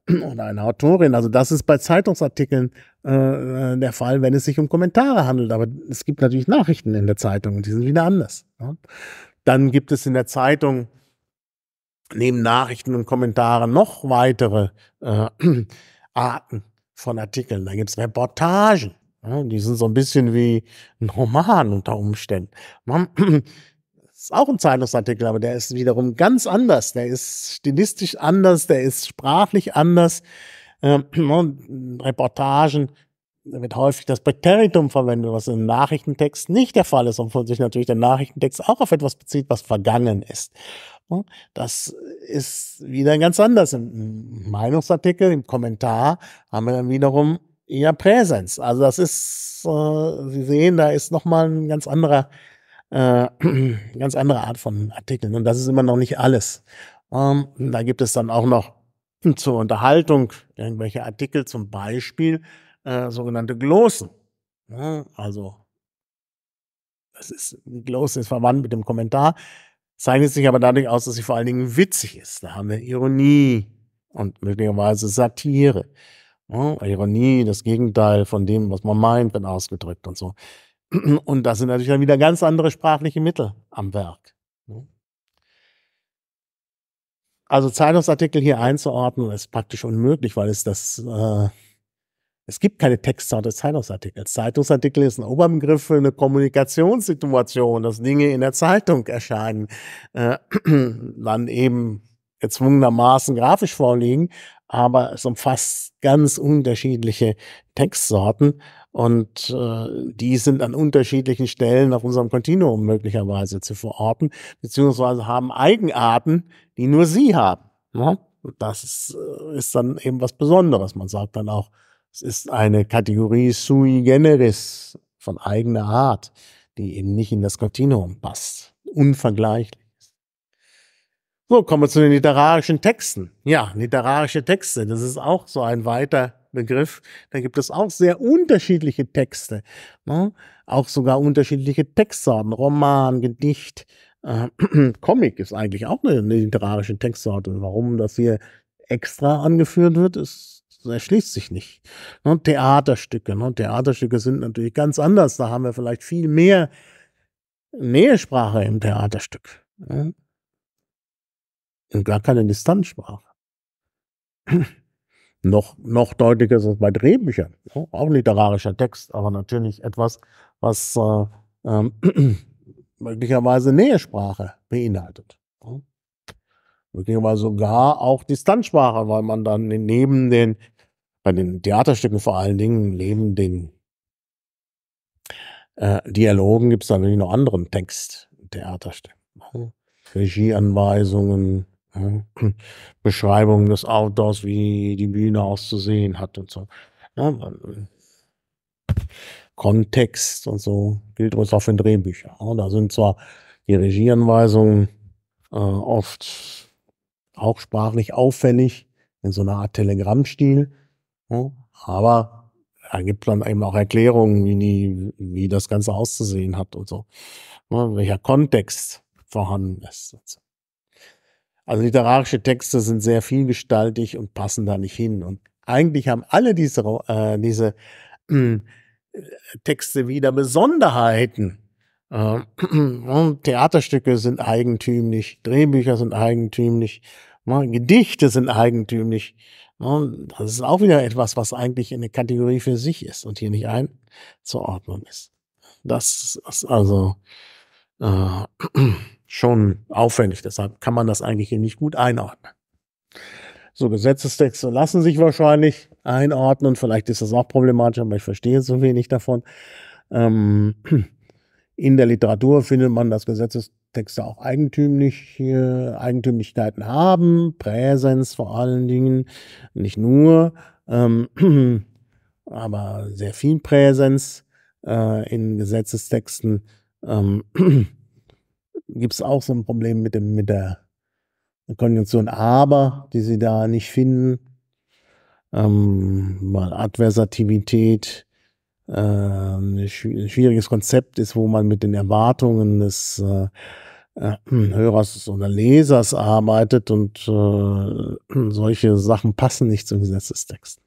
oder eine Autorin. Also das ist bei Zeitungsartikeln äh, der Fall, wenn es sich um Kommentare handelt. Aber es gibt natürlich Nachrichten in der Zeitung und die sind wieder anders. Ja? Dann gibt es in der Zeitung neben Nachrichten und Kommentaren noch weitere äh, [clears throat] Arten von Artikeln. Da gibt es Reportagen. Ja? Die sind so ein bisschen wie ein Roman unter Umständen ist auch ein Zeitungsartikel, aber der ist wiederum ganz anders. Der ist stilistisch anders, der ist sprachlich anders. Ähm, [clears throat] Reportagen, da wird häufig das Präteritum verwendet, was im Nachrichtentext nicht der Fall ist, obwohl sich natürlich der Nachrichtentext auch auf etwas bezieht, was vergangen ist. Das ist wieder ganz anders. Im Meinungsartikel, im Kommentar haben wir dann wiederum eher Präsenz. Also das ist, äh, Sie sehen, da ist nochmal ein ganz anderer äh, [clears throat] ganz andere Art von Artikeln. Und das ist immer noch nicht alles. Ähm, da gibt es dann auch noch [clears throat] zur Unterhaltung irgendwelche Artikel, zum Beispiel äh, sogenannte Glossen. Ja, also, das ist, die ist verwandt mit dem Kommentar, zeichnet sich aber dadurch aus, dass sie vor allen Dingen witzig ist. Da haben wir Ironie und möglicherweise Satire. Ja, Ironie, das Gegenteil von dem, was man meint, wenn ausgedrückt und so. [clears throat] Und da sind natürlich dann wieder ganz andere sprachliche Mittel am Werk. Ne? Also Zeitungsartikel hier einzuordnen ist praktisch unmöglich, weil es das, äh, es gibt keine Textsorte des Zeitungsartikels. Zeitungsartikel ist ein Oberbegriff für eine Kommunikationssituation, dass Dinge in der Zeitung erscheinen, äh, [clears throat] dann eben erzwungenermaßen grafisch vorliegen, aber es umfasst ganz unterschiedliche Textsorten und äh, die sind an unterschiedlichen Stellen auf unserem Kontinuum möglicherweise zu verorten, beziehungsweise haben Eigenarten, die nur sie haben. Ja? Das ist, äh, ist dann eben was Besonderes. Man sagt dann auch, es ist eine Kategorie sui generis von eigener Art, die eben nicht in das Kontinuum passt. Unvergleichlich. So, kommen wir zu den literarischen Texten. Ja, literarische Texte, das ist auch so ein weiter Begriff. Da gibt es auch sehr unterschiedliche Texte. Ne? Auch sogar unterschiedliche Textsorten. Roman, Gedicht, äh, [clears throat] Comic ist eigentlich auch eine, eine literarische Textsorte. Warum das hier extra angeführt wird, ist erschließt sich nicht. Ne? Theaterstücke. Ne? Theaterstücke sind natürlich ganz anders. Da haben wir vielleicht viel mehr Nähesprache im Theaterstück. Ne? Und gar keine Distanzsprache. Noch, noch deutlicher ist es bei Drehbüchern. Auch literarischer Text, aber natürlich etwas, was äh, ähm, [clears throat] möglicherweise Nähesprache beinhaltet. Möglicherweise sogar auch Distanzsprache, weil man dann neben den, bei den Theaterstücken vor allen Dingen, neben den äh, Dialogen gibt es natürlich noch anderen Text, Theaterstücken. Regieanweisungen, [clears throat] Beschreibung des Outdoors, wie die Bühne auszusehen hat und so. Ja, äh, Kontext und so gilt uns auch für Drehbücher. Ja, da sind zwar die Regieanweisungen äh, oft auch sprachlich auffällig, in so einer Art Telegrammstil, ja, aber da gibt dann eben auch Erklärungen, wie, die, wie das Ganze auszusehen hat und so. welcher Kontext vorhanden ist. Und so. Also literarische Texte sind sehr vielgestaltig und passen da nicht hin. Und eigentlich haben alle diese, äh, diese äh, Texte wieder Besonderheiten. Äh, [clears throat] Theaterstücke sind eigentümlich, Drehbücher sind eigentümlich, ne, Gedichte sind eigentümlich. Ne, das ist auch wieder etwas, was eigentlich eine Kategorie für sich ist und hier nicht einzuordnen ist. Das ist also äh, [clears throat] schon aufwendig. Deshalb kann man das eigentlich hier nicht gut einordnen. So, Gesetzestexte lassen sich wahrscheinlich einordnen. Vielleicht ist das auch problematisch, aber ich verstehe so wenig davon. Ähm, [clears throat] in der Literatur findet man, dass Gesetzestexte auch eigentümlich, äh, Eigentümlichkeiten haben, Präsenz vor allen Dingen, nicht nur, ähm, [clears throat] aber sehr viel Präsenz äh, in Gesetzestexten. Ähm, [clears throat] gibt es auch so ein Problem mit, dem, mit der Konjunktion aber, die sie da nicht finden. Ähm, weil Adversativität, äh, ein schwieriges Konzept ist, wo man mit den Erwartungen des äh, äh, Hörers oder Lesers arbeitet und äh, solche Sachen passen nicht zum Gesetzestext.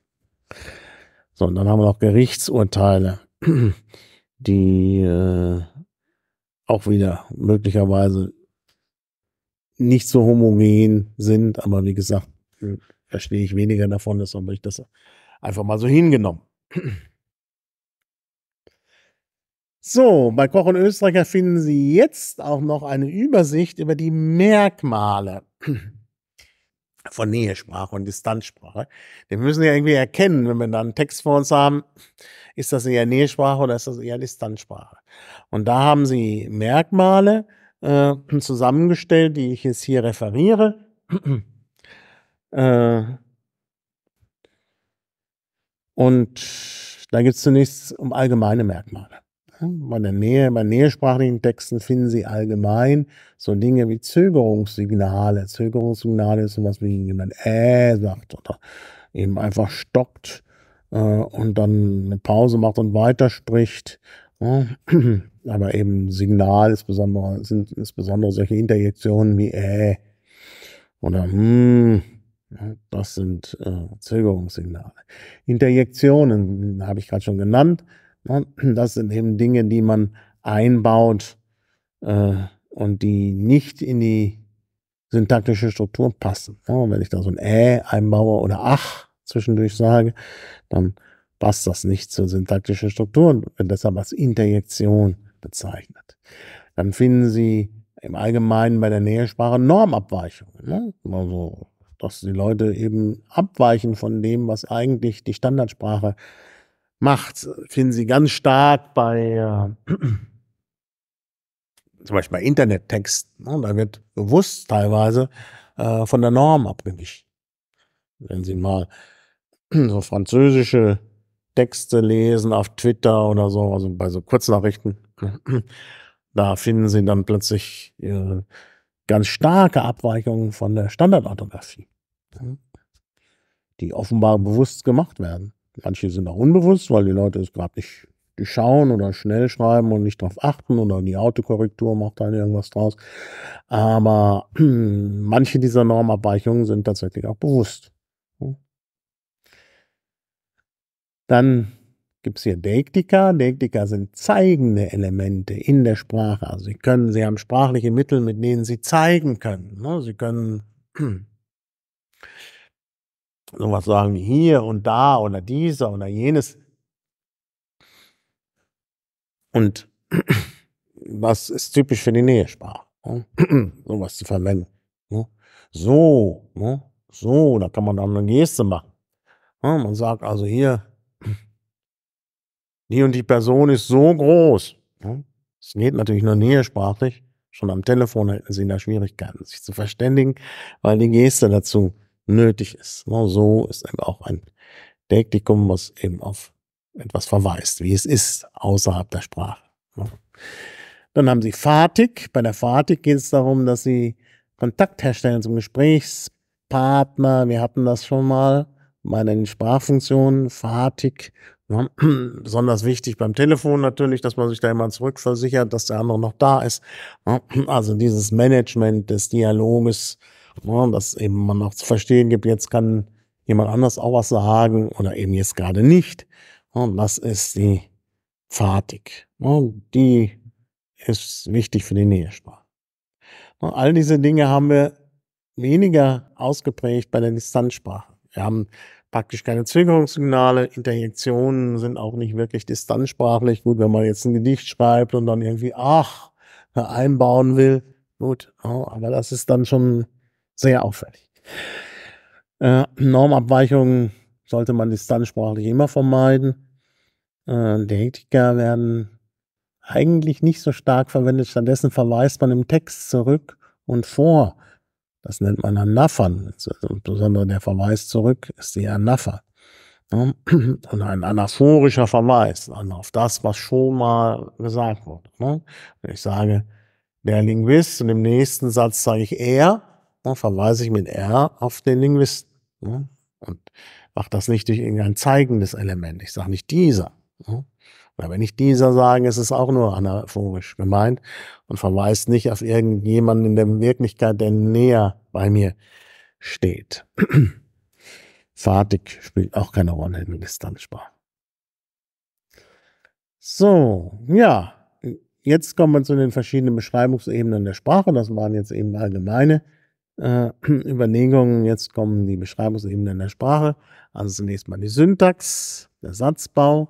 So, und dann haben wir noch Gerichtsurteile, die äh, auch wieder möglicherweise nicht so homogen sind. Aber wie gesagt, hm, verstehe ich weniger davon, deshalb habe ich das einfach mal so hingenommen. So, bei Koch und Österreicher finden Sie jetzt auch noch eine Übersicht über die Merkmale von Nähesprache und Distanzsprache. Wir müssen ja irgendwie erkennen, wenn wir da einen Text vor uns haben, ist das eher Nähesprache oder ist das eher Distanzsprache. Und da haben sie Merkmale äh, zusammengestellt, die ich jetzt hier referiere. [clears throat] äh, und da geht es zunächst um allgemeine Merkmale. Bei, der Nähe, bei nähesprachlichen Texten finden Sie allgemein so Dinge wie Zögerungssignale. Zögerungssignale ist sowas wie jemand äh sagt oder eben einfach stockt äh, und dann eine Pause macht und weiterspricht. Ja. [clears throat] Aber eben Signal ist besonders, sind insbesondere solche Interjektionen wie äh oder hm. das sind äh, Zögerungssignale. Interjektionen hm, habe ich gerade schon genannt Ne? Das sind eben Dinge, die man einbaut äh, und die nicht in die syntaktische Struktur passen. Ja, wenn ich da so ein Ä einbaue oder Ach zwischendurch sage, dann passt das nicht zur syntaktischen Struktur und wird deshalb als Interjektion bezeichnet. Dann finden Sie im Allgemeinen bei der Nähesprache Normabweichungen. Ne? Also, dass die Leute eben abweichen von dem, was eigentlich die Standardsprache äh, macht, finden Sie ganz stark bei äh, [clears throat] zum Beispiel bei Internettexten. Ne? Da wird bewusst teilweise äh, von der Norm abgewichen. Wenn Sie mal [clears throat] so französische Texte lesen auf Twitter oder so, also bei so Kurznachrichten, [clears throat] da finden Sie dann plötzlich äh, ganz starke Abweichungen von der Standardorthographie, ne? die offenbar bewusst gemacht werden. Manche sind auch unbewusst, weil die Leute es gerade nicht schauen oder schnell schreiben und nicht darauf achten oder die Autokorrektur macht dann irgendwas draus. Aber [clears throat] manche dieser Normabweichungen sind tatsächlich auch bewusst. Hm? Dann gibt es hier Deiktika. Deiktika sind zeigende Elemente in der Sprache. Also sie können, sie haben sprachliche Mittel, mit denen sie zeigen können. Ne? Sie können sowas sagen wie hier und da oder dieser oder jenes. Und [clears throat] was ist typisch für die Nähesprache, ne? [clears throat] sowas zu verwenden. Ne? So, ne? so, da kann man dann eine Geste machen. Man sagt also hier, [clears throat] die und die Person ist so groß. Es geht natürlich nur nähesprachlich. Schon am Telefon hätten sie da Schwierigkeiten, sich zu verständigen, weil die Geste dazu nötig ist. Ne, so ist eben auch ein Dektikum, was eben auf etwas verweist, wie es ist außerhalb der Sprache. Ne. Dann haben Sie Fatik. Bei der Fatik geht es darum, dass Sie Kontakt herstellen zum Gesprächspartner. Wir hatten das schon mal bei den Sprachfunktionen, Fatik. Ne, [clears throat] besonders wichtig beim Telefon natürlich, dass man sich da immer zurückversichert, dass der andere noch da ist. Also dieses Management des Dialoges Ne, dass eben man auch zu verstehen gibt, jetzt kann jemand anders auch was sagen oder eben jetzt gerade nicht. Ne, und das ist die Pfatik. Ne, die ist wichtig für die Nähesprache. Ne, all diese Dinge haben wir weniger ausgeprägt bei der Distanzsprache. Wir haben praktisch keine Zögerungssignale, Interjektionen sind auch nicht wirklich distanzsprachlich. Gut, wenn man jetzt ein Gedicht schreibt und dann irgendwie ach einbauen will, gut, aber das ist dann schon sehr auffällig. Äh, Normabweichungen sollte man distanzsprachlich immer vermeiden. Äh, Detikka werden eigentlich nicht so stark verwendet. Stattdessen verweist man im Text zurück und vor. Das nennt man Anaphern. Also insbesondere der Verweis zurück ist die Anapher. [clears throat] Und ein anaphorischer Verweis also auf das, was schon mal gesagt wurde. Ne? Ich sage, der Linguist und im nächsten Satz sage ich er, ne, verweise ich mit R auf den Linguisten. Ne, und mache das nicht durch irgendein zeigendes Element. Ich sage nicht dieser. Ne. Oder wenn ich dieser sage, ist es auch nur anaphorisch gemeint und verweist nicht auf irgendjemanden in der Wirklichkeit, der näher bei mir steht. [clears throat] Fatig spielt auch keine Rolle in der Distanzsprache. So, ja, jetzt kommen wir zu den verschiedenen Beschreibungsebenen der Sprache. Das waren jetzt eben allgemeine äh, [clears throat] Überlegungen. Jetzt kommen die Beschreibungsebenen der Sprache. Also zunächst mal die Syntax, der Satzbau.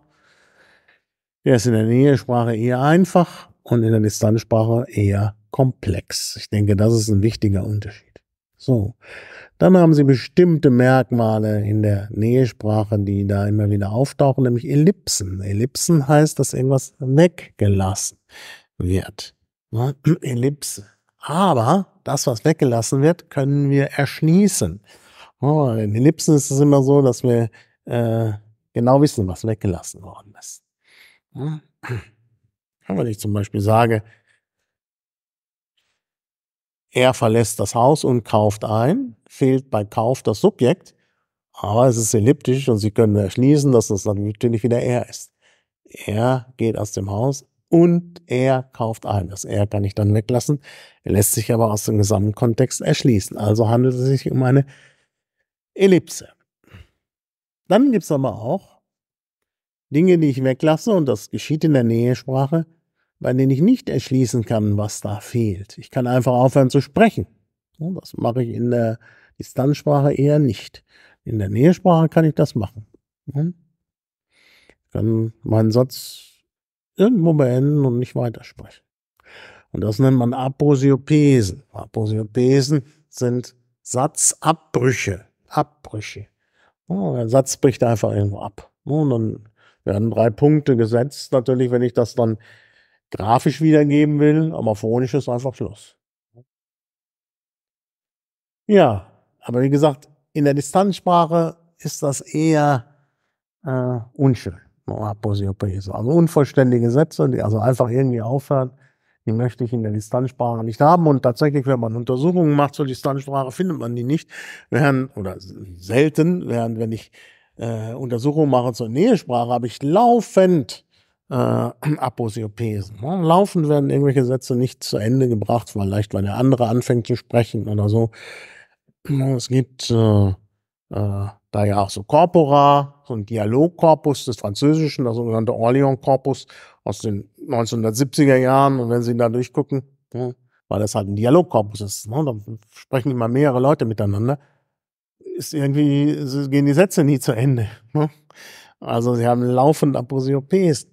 Der ist in der Nähesprache eher einfach und in der Distanzsprache eher komplex. Ich denke, das ist ein wichtiger Unterschied. So, dann haben Sie bestimmte Merkmale in der Nähesprache, die da immer wieder auftauchen, nämlich Ellipsen. Ellipsen heißt, dass irgendwas weggelassen wird. Ne? [clears throat] Ellipse. Aber das, was weggelassen wird, können wir erschließen. Oh, in Ellipsen ist es immer so, dass wir äh, genau wissen, was weggelassen worden ist. Hm? Wenn ich zum Beispiel sage, er verlässt das Haus und kauft ein, fehlt bei Kauf das Subjekt, aber es ist elliptisch und Sie können erschließen, dass das natürlich wieder er ist. Er geht aus dem Haus, und er kauft ein. Das er kann ich dann weglassen, er lässt sich aber aus dem Gesamtkontext erschließen. Also handelt es sich um eine Ellipse. Dann gibt es aber auch Dinge, die ich weglasse, und das geschieht in der Nähesprache, bei denen ich nicht erschließen kann, was da fehlt. Ich kann einfach aufhören zu sprechen. Das mache ich in der Distanzsprache eher nicht. In der Nähesprache kann ich das machen. Ich kann meinen Satz irgendwo beenden und nicht weitersprechen. Und das nennt man Aposiopesen. Aposiopesen sind Satzabbrüche. Abbrüche. der Satz bricht einfach irgendwo ab. Und dann werden drei Punkte gesetzt. Natürlich, wenn ich das dann grafisch wiedergeben will, aber phonisch ist einfach Schluss. Ja, aber wie gesagt, in der Distanzsprache ist das eher äh, unschön. Also unvollständige Sätze, die also einfach irgendwie aufhören, die möchte ich in der Distanzsprache nicht haben. Und tatsächlich, wenn man Untersuchungen macht zur Distanzsprache, findet man die nicht. Während, oder selten, während wenn ich äh, Untersuchungen mache zur Nähesprache, habe ich laufend äh, Aposiopesen. Ne? Laufend werden irgendwelche Sätze nicht zu Ende gebracht, vielleicht weil der andere anfängt zu sprechen oder so. Es gibt äh, äh, da ja auch so Corpora, so ein Dialogkorpus des Französischen, der sogenannte Orléans-Korpus aus den 1970er Jahren. Und wenn Sie da durchgucken, weil das halt ein Dialogkorpus ist, ne? dann sprechen immer mehrere Leute miteinander, ist irgendwie, gehen die Sätze nie zu Ende. Ne? Also Sie haben laufend Aposiopäs.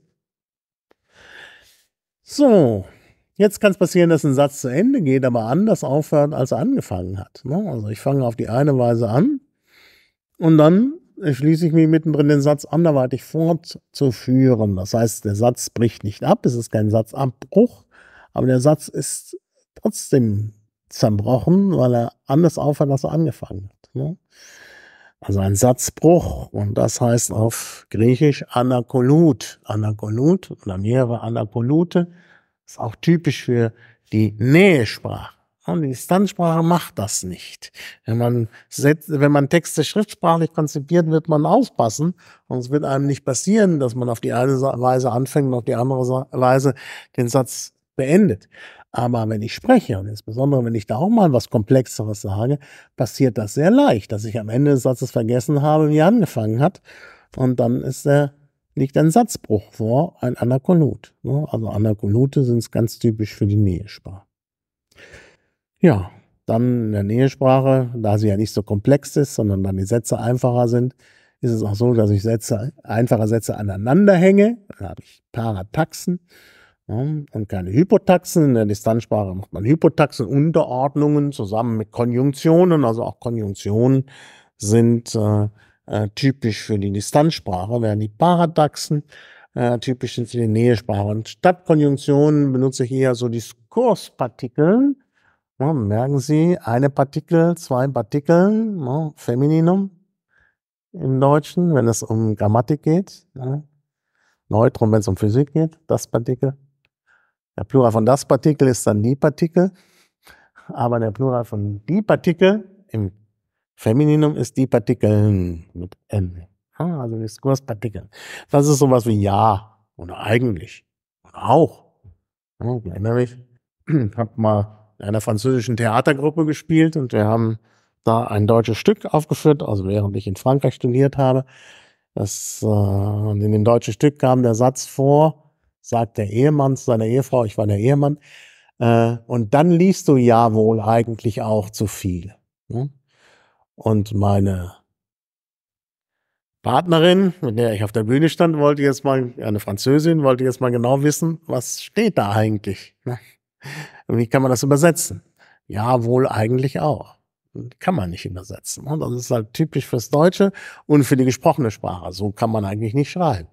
So, Jetzt kann es passieren, dass ein Satz zu Ende geht, aber anders aufhört, als er angefangen hat. Ne? Also ich fange auf die eine Weise an und dann schließe ich mich mittendrin den Satz anderweitig fortzuführen. Das heißt, der Satz bricht nicht ab, es ist kein Satzabbruch, aber der Satz ist trotzdem zerbrochen, weil er anders aufhört, als er angefangen hat. Ne? Also ein Satzbruch und das heißt auf Griechisch Anakolut. Anakolut oder mehrere Anakolute ist auch typisch für die Nähesprache. Die Distanzsprache macht das nicht. Wenn man, wenn man Texte schriftsprachlich konzipiert, wird man aufpassen. Und es wird einem nicht passieren, dass man auf die eine Weise anfängt und auf die andere Weise den Satz beendet. Aber wenn ich spreche, und insbesondere wenn ich da auch mal was Komplexeres sage, passiert das sehr leicht, dass ich am Ende des Satzes vergessen habe, wie er angefangen hat. Und dann ist er liegt ein Satzbruch vor, ein Anakonut. Ne? Also Anakonute sind es ganz typisch für die Nähesprache. Ja. Dann in der Nähesprache, da sie ja nicht so komplex ist, sondern dann die Sätze einfacher sind, ist es auch so, dass ich Sätze, einfache Sätze aneinander hänge. Dann habe ich Parataxen ja, und keine Hypotaxen. In der Distanzsprache macht man Hypotaxen, Unterordnungen zusammen mit Konjunktionen. Also auch Konjunktionen sind äh, äh, typisch für die Distanzsprache, während die Parataxen äh, typisch sind für die Nähesprache. Und statt Konjunktionen benutze ich eher so Diskurspartikeln merken Sie, eine Partikel, zwei Partikel, ne, Femininum im Deutschen, wenn es um Grammatik geht. Neutrum, wenn es um Physik geht, das Partikel. Der Plural von das Partikel ist dann die Partikel. Aber der Plural von die Partikel im Femininum ist die Partikeln mit N. Also Diskurspartikeln. Das ist sowas wie ja oder eigentlich oder auch. Ich erinnere mich, ich [clears throat] habe mal einer französischen Theatergruppe gespielt und wir haben da ein deutsches Stück aufgeführt, also während ich in Frankreich studiert habe. Das, äh, und in dem deutschen Stück kam der Satz vor, sagt der Ehemann zu seiner Ehefrau, ich war der Ehemann, äh, und dann liest du ja wohl eigentlich auch zu viel. Ne? Und meine Partnerin, mit der ich auf der Bühne stand, wollte jetzt mal, eine Französin, wollte jetzt mal genau wissen, was steht da eigentlich. Ne? Wie kann man das übersetzen? Ja, wohl eigentlich auch. Kann man nicht übersetzen. Und ne? Das ist halt typisch fürs Deutsche und für die gesprochene Sprache. So kann man eigentlich nicht schreiben.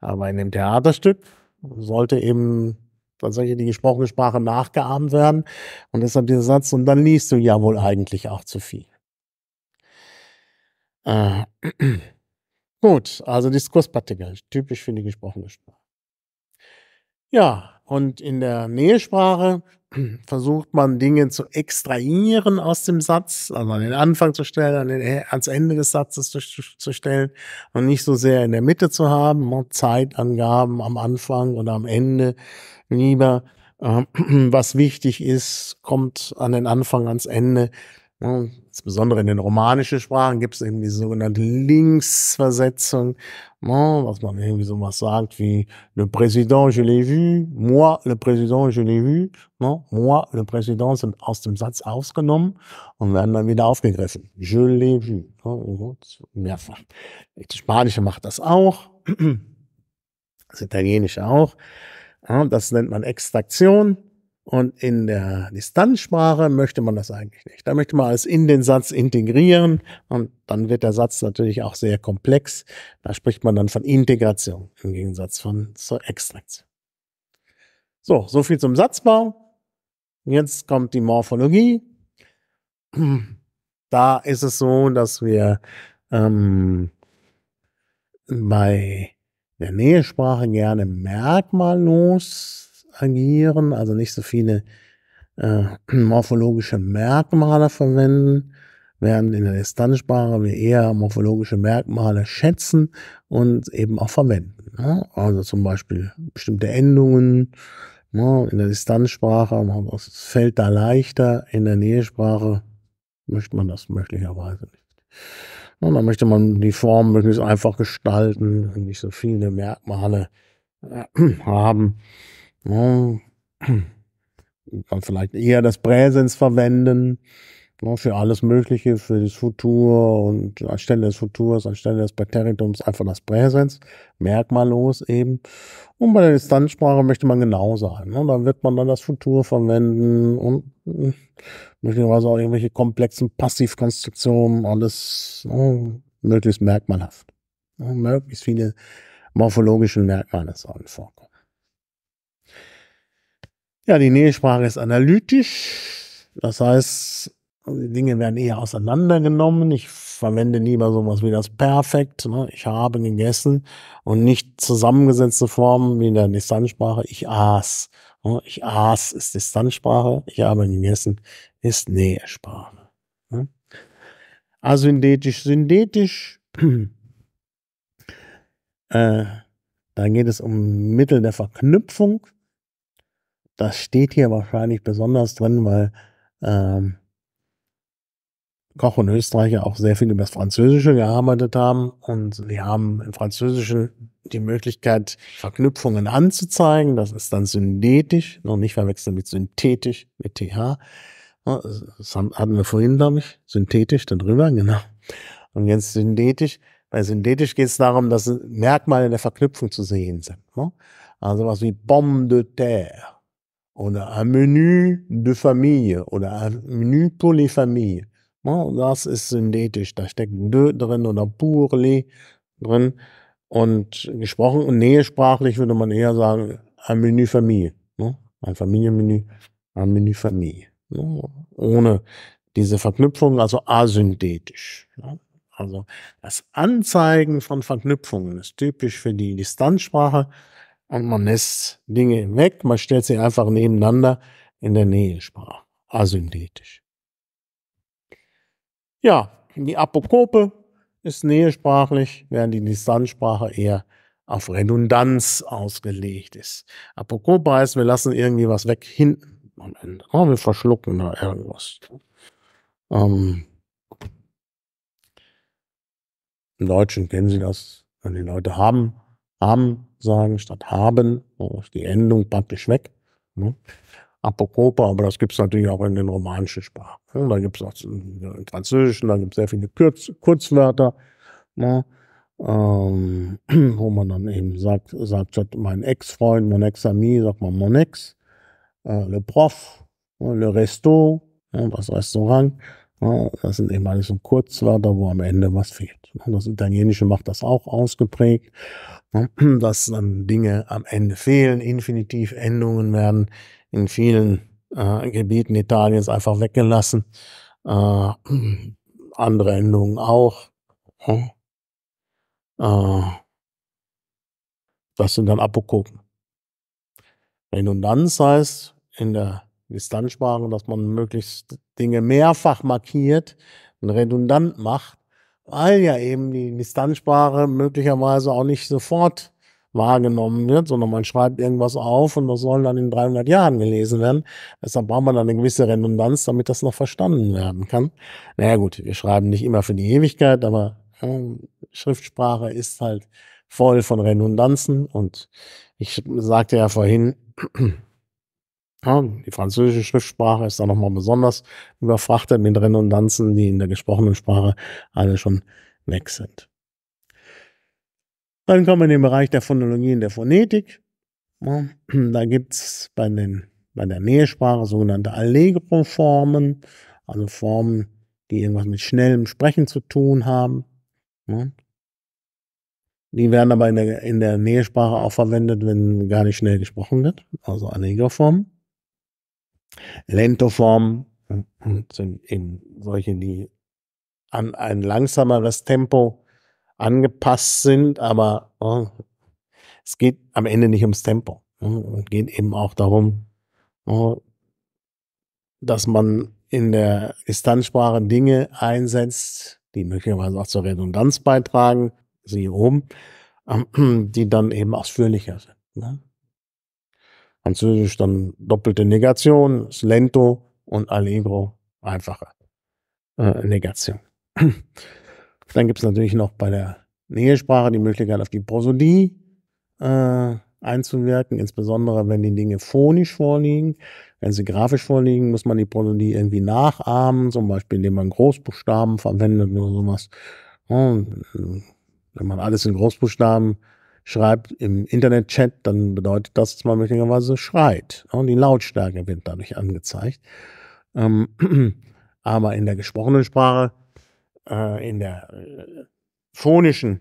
Aber in dem Theaterstück sollte eben tatsächlich die gesprochene Sprache nachgeahmt werden. Und deshalb dieser Satz, und dann liest du ja wohl eigentlich auch zu viel. Äh, [clears throat] gut, also Diskurspartikel, typisch für die gesprochene Sprache. Ja, und in der Nähesprache [clears throat] versucht man Dinge zu extrahieren aus dem Satz, also an den Anfang zu stellen, an den, ans Ende des Satzes zu, zu stellen und nicht so sehr in der Mitte zu haben, ne? Zeitangaben am Anfang oder am Ende, lieber äh, [clears throat] was wichtig ist, kommt an den Anfang, ans Ende. Ne? insbesondere in den romanischen Sprachen gibt es eben die sogenannte Linksversetzung, ne, was man irgendwie so was sagt wie Le Président, je l'ai vu, moi, le Président, je l'ai vu, ne, moi, le Président sind aus dem Satz ausgenommen und werden dann wieder aufgegriffen. Je l'ai vu, no, ne, oh mehrfach. Das Spanische macht das auch, das Italienische auch. das nennt man Extraktion. Und in der Distanzsprache möchte man das eigentlich nicht. Da möchte man alles in den Satz integrieren und dann wird der Satz natürlich auch sehr komplex. Da spricht man dann von Integration im Gegensatz von zur Extraktion. So, so viel zum Satzbau. Jetzt kommt die Morphologie. [clears throat] Da ist es so, dass wir ähm, bei der Nähesprache gerne merkmallos agieren, also nicht so viele äh, [clears throat] morphologische Merkmale verwenden, während in der Distanzsprache wir eher morphologische Merkmale schätzen und eben auch verwenden. Ne? Also zum Beispiel bestimmte Endungen. Ne? In der Distanzsprache es fällt da leichter, in der Nähesprache möchte man das möglicherweise nicht. Und ne, dann möchte man die Form möglichst einfach gestalten, nicht so viele Merkmale äh, [clears throat] haben. [clears throat] Ne? Vielleicht eher das Präsens verwenden ne, für alles Mögliche, für das Futur und anstelle des Futurs, anstelle des Präteritums einfach das Präsens, merkmallos eben. Und bei der Distanzsprache möchte man genau sein. Ne? Da wird man dann das Futur verwenden und äh, möglicherweise auch irgendwelche komplexen Passivkonstruktionen, alles ne, möglichst merkmalhaft. Ne? Möglichst viele morphologische Merkmale sollen vorkommen. Ja, die Nähesprache ist analytisch. Das heißt, die Dinge werden eher auseinandergenommen. Ich verwende lieber sowas wie das Perfekt. Ne? Ich habe gegessen und nicht zusammengesetzte Formen wie in der Distanzsprache. Ich aß. Ne? Ich aß ist Distanzsprache. Ich habe gegessen ist Nähesprache. Ne? Asyndetisch, synthetisch. [clears throat] äh, da geht es um Mittel der Verknüpfung. Das steht hier wahrscheinlich besonders drin, weil ähm, Koch und Österreicher auch sehr viel über das Französische gearbeitet haben und sie haben im Französischen die Möglichkeit, Verknüpfungen anzuzeigen. Das ist dann synthetisch, noch nicht verwechseln mit synthetisch, mit TH. Das hatten wir vorhin, glaube ich, synthetisch darüber, genau. Und jetzt synthetisch. Bei synthetisch geht es darum, dass Merkmale der Verknüpfung zu sehen sind. Ne? Also was wie Bombe de terre oder a ein Menü de Familie oder ein Menü pour les familles. das ist synthetisch, da steckt de drin oder pour les drin. Und gesprochen und nähesprachlich würde man eher sagen, ein Menü Familie. Ein ne? Familienmenü, ein Menü Familie. Ne? Ohne diese Verknüpfung, also asynthetisch. Also das Anzeigen von Verknüpfungen ist typisch für die Distanzsprache und man lässt Dinge weg, man stellt sie einfach nebeneinander in der Nähe sprach, asynthetisch. Ja, die Apokope ist nähesprachlich, während die Distanzsprache eher auf Redundanz ausgelegt ist. Apokope heißt, wir lassen irgendwie was weg hinten am Ende. Oh, wir verschlucken da irgendwas. Ähm, Im Deutschen kennen Sie das, wenn die Leute haben haben sagen statt haben. So ist die Endung praktisch weg. Ne? Apokopa, aber das gibt es natürlich auch in den romanischen Sprachen. Ne? Da gibt es auch im Französischen, da gibt es sehr viele Kurz Kurzwörter, ne? ähm, [clears throat] wo man dann eben sagt, sagt statt mein Ex-Freund, mein Ex-Ami, sagt man mon Ex, äh, le Prof, ne? le Resto, das ne, Restaurant. Das sind eben alles so Kurzwörter, wo am Ende was fehlt. Das Italienische macht das auch ausgeprägt, [clears throat] dass dann Dinge am Ende fehlen. Infinitivendungen werden in vielen äh, Gebieten Italiens einfach weggelassen. Äh, [clears throat] andere Endungen auch. Äh, das sind dann Apokopen. Redundanz heißt in der Distanzsprache, dass man möglichst Dinge mehrfach markiert und redundant macht, weil ja eben die Distanzsprache möglicherweise auch nicht sofort wahrgenommen wird, sondern man schreibt irgendwas auf und das soll dann in 300 Jahren gelesen werden. Deshalb braucht man dann eine gewisse Redundanz, damit das noch verstanden werden kann. Naja gut, wir schreiben nicht immer für die Ewigkeit, aber ja, ähm, Schriftsprache ist halt voll von Redundanzen und ich sagte ja vorhin, ja, die französische Schriftsprache ist da nochmal besonders überfrachtet mit Redundanzen, die in der gesprochenen Sprache alle schon weg sind. Dann kommen wir in den Bereich der Phonologie und der Phonetik. Ja, da gibt es bei, bei der Nähesprache sogenannte Allegro-Formen, also Formen, die irgendwas mit schnellem Sprechen zu tun haben. Ja. Die werden aber in der, in der Nähesprache auch verwendet, wenn gar nicht schnell gesprochen wird, also Allegro-Formen. Lentoformen sind eben solche, die an ein langsameres Tempo angepasst sind, aber oh, es geht am Ende nicht ums Tempo. Es geht eben auch darum, oh, dass man in der Distanzsprache Dinge einsetzt, die möglicherweise auch zur Redundanz beitragen, sie oben, [clears throat] die dann eben ausführlicher sind. Ne? Französisch dann doppelte Negation, ist lento und allegro einfache äh, Negation. [clears throat] dann gibt es natürlich noch bei der Nähesprache die Möglichkeit, auf die Prosodie äh, einzuwirken, insbesondere wenn die Dinge phonisch vorliegen. Wenn sie grafisch vorliegen, muss man die Prosodie irgendwie nachahmen, zum Beispiel indem man Großbuchstaben verwendet oder sowas. Und äh, wenn man alles in Großbuchstaben äh, schreibt im Internet-Chat, dann bedeutet das, dass man möglicherweise schreit. Ne? Und die Lautstärke wird dadurch angezeigt. Ähm, [clears throat] aber in der gesprochenen Sprache, äh, in der äh, phonischen,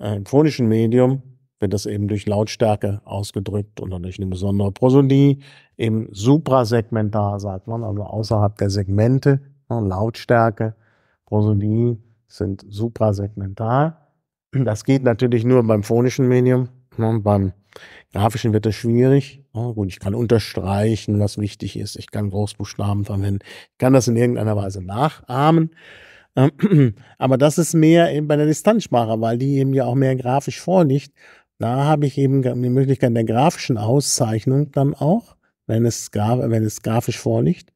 äh, im phonischen Medium wird das eben durch Lautstärke ausgedrückt und dann durch eine besondere Prosodie, Im suprasegmentar, sagt man, also außerhalb der Segmente, ne? Lautstärke, Prosodie sind suprasegmentar. Das geht natürlich nur beim phonischen Medium. Ne? Beim grafischen wird das schwierig. Ja, gut, ich kann unterstreichen, was wichtig ist. Ich kann Großbuchstaben verwenden. Ich kann das in irgendeiner Weise nachahmen. Ähm, [clears throat] aber das ist mehr eben bei der Distanzsprache, weil die eben ja auch mehr grafisch vorliegt. Da habe ich eben die Möglichkeit der grafischen Auszeichnung dann auch, wenn es, wenn es grafisch vorliegt.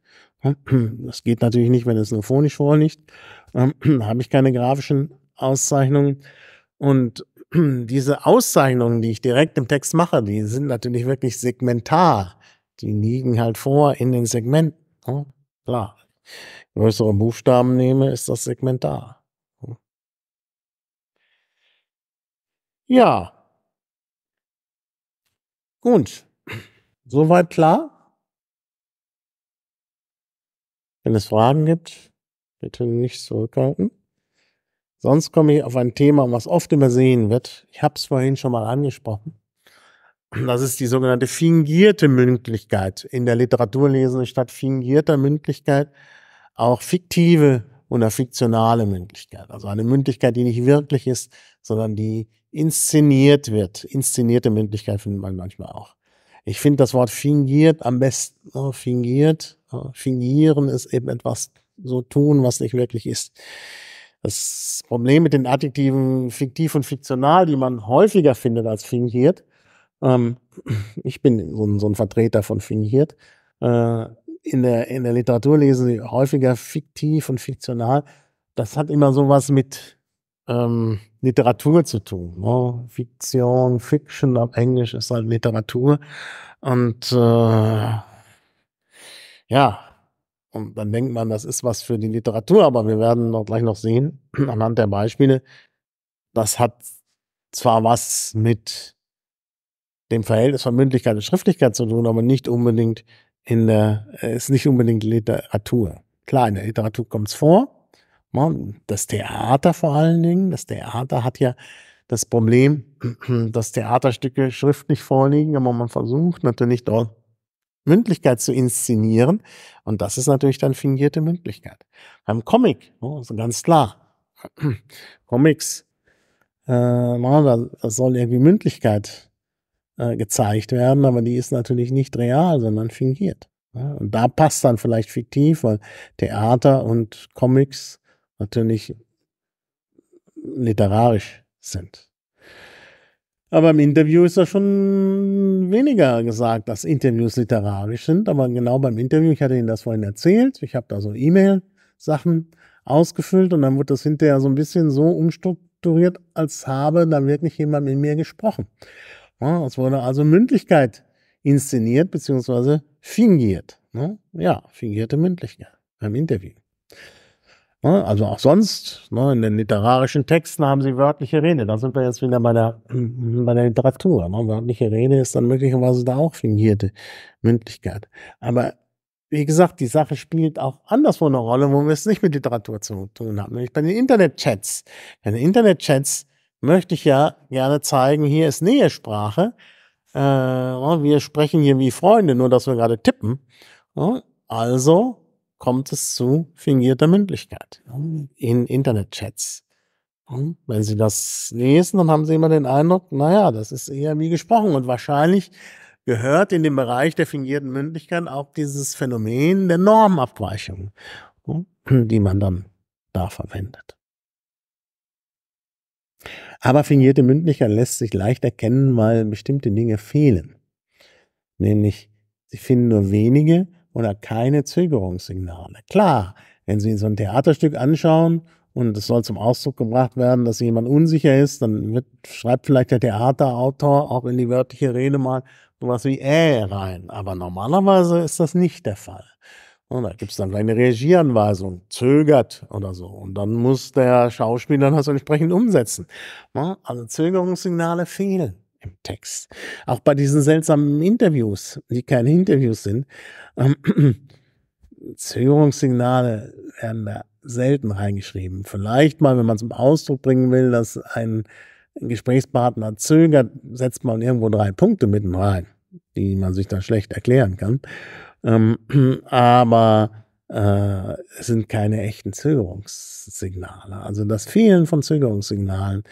Das geht natürlich nicht, wenn es nur phonisch vorliegt. Da ähm, [clears throat] habe ich keine grafischen Auszeichnungen. Und [clears throat] diese Auszeichnungen, die ich direkt im Text mache, die sind natürlich wirklich segmentar. Die liegen halt vor in den Segmenten. Ja, ne? klar. Größere Buchstaben nehme, ist das segmentar. Ja. Gut. Soweit klar? Wenn es Fragen gibt, bitte nicht zurückhalten. Sonst komme ich auf ein Thema, was oft übersehen wird. Ich habe es vorhin schon mal angesprochen. Das ist die sogenannte fingierte Mündlichkeit. In der Literatur lesen wir statt fingierter Mündlichkeit auch fiktive oder fiktionale Mündlichkeit. Also eine Mündlichkeit, die nicht wirklich ist, sondern die inszeniert wird. Inszenierte Mündlichkeit findet man manchmal auch. Ich finde das Wort fingiert am besten. Oh, fingiert. Oh, fingieren ist eben etwas so tun, was nicht wirklich ist. Das Problem mit den Adjektiven fiktiv und fiktional, die man häufiger findet als fingiert, ähm, [clears throat] ich bin so ein, so ein, Vertreter von fingiert, äh, in, der, in der Literatur lesen sie häufiger fiktiv und fiktional. Das hat immer sowas mit ähm, Literatur zu tun. Ne? Fiktion, Fiction auf Englisch ist halt Literatur. Und äh, ja, und dann denkt man, das ist was für die Literatur, aber wir werden noch gleich noch sehen, [clears throat] anhand der Beispiele, das hat zwar was mit dem Verhältnis von Mündlichkeit und Schriftlichkeit zu tun, aber nicht unbedingt in der, äh, ist nicht unbedingt Literatur. Klar, in der Literatur kommt es vor. Ne? Das Theater vor allen Dingen, das Theater hat ja das Problem, [clears throat] dass Theaterstücke schriftlich vorliegen, aber man versucht natürlich dort Mündlichkeit zu inszenieren. Und das ist natürlich dann fingierte Mündlichkeit. Beim Comic, oh, so also ganz klar. [clears throat] Comics, äh, da soll irgendwie Mündlichkeit äh, gezeigt werden, aber die ist natürlich nicht real, sondern fingiert. Ja, und da passt dann vielleicht fiktiv, weil Theater und Comics natürlich literarisch sind. Aber im Interview ist das schon weniger gesagt, dass Interviews literarisch sind. Aber genau beim Interview, ich hatte Ihnen das vorhin erzählt, ich habe da so E-Mail-Sachen ausgefüllt und dann wurde das hinterher so ein bisschen so umstrukturiert, als habe da wirklich jemand mit mir gesprochen. Ja, es wurde also Mündlichkeit inszeniert beziehungsweise fingiert. Ne? Ja, fingierte Mündlichkeit beim Interview. Ne? Also auch sonst, ne, in den literarischen Texten haben sie wörtliche Rede. Da sind wir jetzt wieder bei der, [clears throat] bei der Literatur. Ne? Wörtliche Rede ist dann möglicherweise da auch fingierte Mündlichkeit. Aber wie gesagt, die Sache spielt auch anderswo eine Rolle, wo wir es nicht mit Literatur zu tun haben. Nämlich bei den Internetchats. Bei den Internetchats möchte ich ja gerne zeigen, hier ist Nähesprache. Äh, wir sprechen hier wie Freunde, nur dass wir gerade tippen. Also kommt es zu fingierter Mündlichkeit oh in Internetchats. Wenn Sie das lesen, dann haben Sie immer den Eindruck, naja, das ist eher wie gesprochen. Und wahrscheinlich gehört in den Bereich der fingierten Mündlichkeit auch dieses Phänomen der Normabweichung, die man dann da verwendet. Aber fingierte Mündlichkeit lässt sich leicht erkennen, weil bestimmte Dinge fehlen. Nämlich, sie finden nur wenige oder keine Zögerungssignale. Klar, wenn Sie so ein Theaterstück anschauen und es soll zum Ausdruck gebracht werden, dass jemand unsicher ist, dann wird, schreibt vielleicht der Theaterautor auch in die wörtliche Rede mal sowas wie äh rein. Aber normalerweise ist das nicht der Fall. Und da gibt es dann vielleicht eine Regieanweisung, zögert oder so. Und dann muss der Schauspieler das entsprechend umsetzen. Also Zögerungssignale fehlen im Text. Auch bei diesen seltsamen Interviews, die keine Interviews sind, ähm, [clears throat] Zögerungssignale werden da selten reingeschrieben. Vielleicht mal, wenn man zum Ausdruck bringen will, dass ein Gesprächspartner zögert, setzt man irgendwo drei Punkte mitten rein, die man sich dann schlecht erklären kann. Ähm, [clears throat] aber äh, es sind keine echten Zögerungssignale. Also das Fehlen von Zögerungssignalen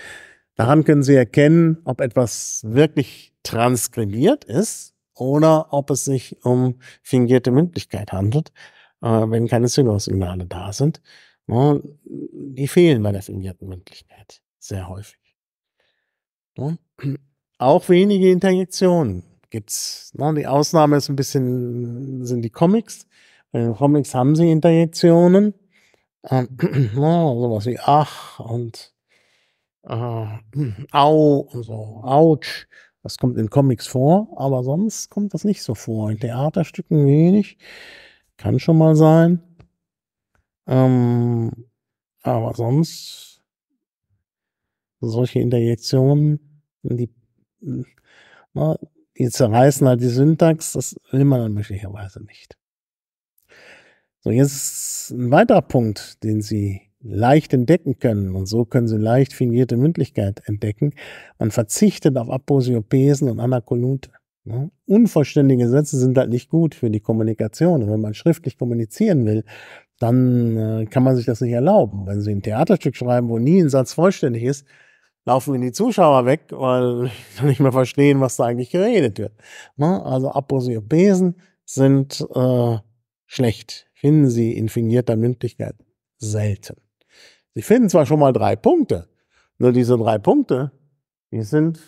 Daran können Sie erkennen, ob etwas wirklich transkribiert ist oder ob es sich um fingierte Mündlichkeit handelt, äh, wenn keine Synchronsignale da sind. Ne, die fehlen bei der fingierten Mündlichkeit sehr häufig. Ne, auch wenige Interjektionen gibt es. Ne, die Ausnahme ist ein bisschen, sind die Comics. In den Comics haben sie Interjektionen. Äh, [clears throat] sowas wie ach und äh, [clears throat] au und so, also ouch. Das kommt in Comics vor, aber sonst kommt das nicht so vor. In Theaterstücken wenig. Kann schon mal sein. Ähm, aber sonst solche Interjektionen, die, na, die zerreißen halt die Syntax, das will man dann möglicherweise nicht. So, jetzt ein weiterer Punkt, den Sie leicht entdecken können. Und so können sie leicht fingierte Mündlichkeit entdecken. Man verzichtet auf Aposiopesen und Anakolute. Unvollständige Sätze sind halt nicht gut für die Kommunikation. Und wenn man schriftlich kommunizieren will, dann äh, kann man sich das nicht erlauben. Wenn Sie ein Theaterstück schreiben, wo nie ein Satz vollständig ist, laufen Ihnen die Zuschauer weg, weil [laughs] sie nicht mehr verstehen, was da eigentlich geredet wird. Ne, also Aposiopesen sind äh, schlecht. Finden Sie in fingierter Mündlichkeit selten. Sie finden zwar schon mal drei Punkte, nur diese drei Punkte, die sind,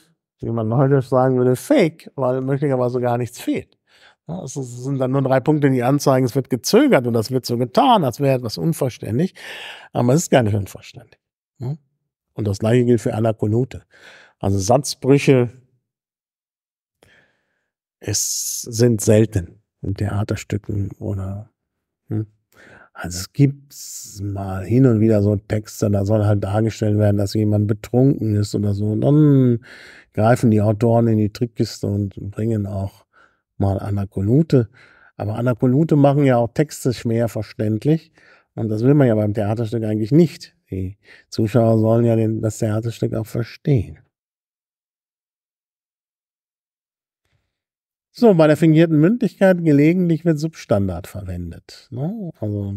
wie man heute sagen würde, fake, weil möglicherweise gar nichts fehlt. Also es sind dann nur drei Punkte, die anzeigen, es wird gezögert und das wird so getan, als wäre etwas unverständlich. Aber es ist gar nicht unverständlich. Ne? Und das gleiche gilt für Anakonute. Also Satzbrüche es sind selten in Theaterstücken oder hm. Also es gibt mal hin und wieder so Texte, da soll halt dargestellt werden, dass jemand betrunken ist oder so. Und dann greifen die Autoren in die Trickkiste und bringen auch mal Anakolute. Aber Anakolute machen ja auch Texte schwer verständlich. Und das will man ja beim Theaterstück eigentlich nicht. Die Zuschauer sollen ja den, das Theaterstück auch verstehen. So, bei der fingierten Mündlichkeit gelegentlich wird Substandard verwendet. Ne? Also,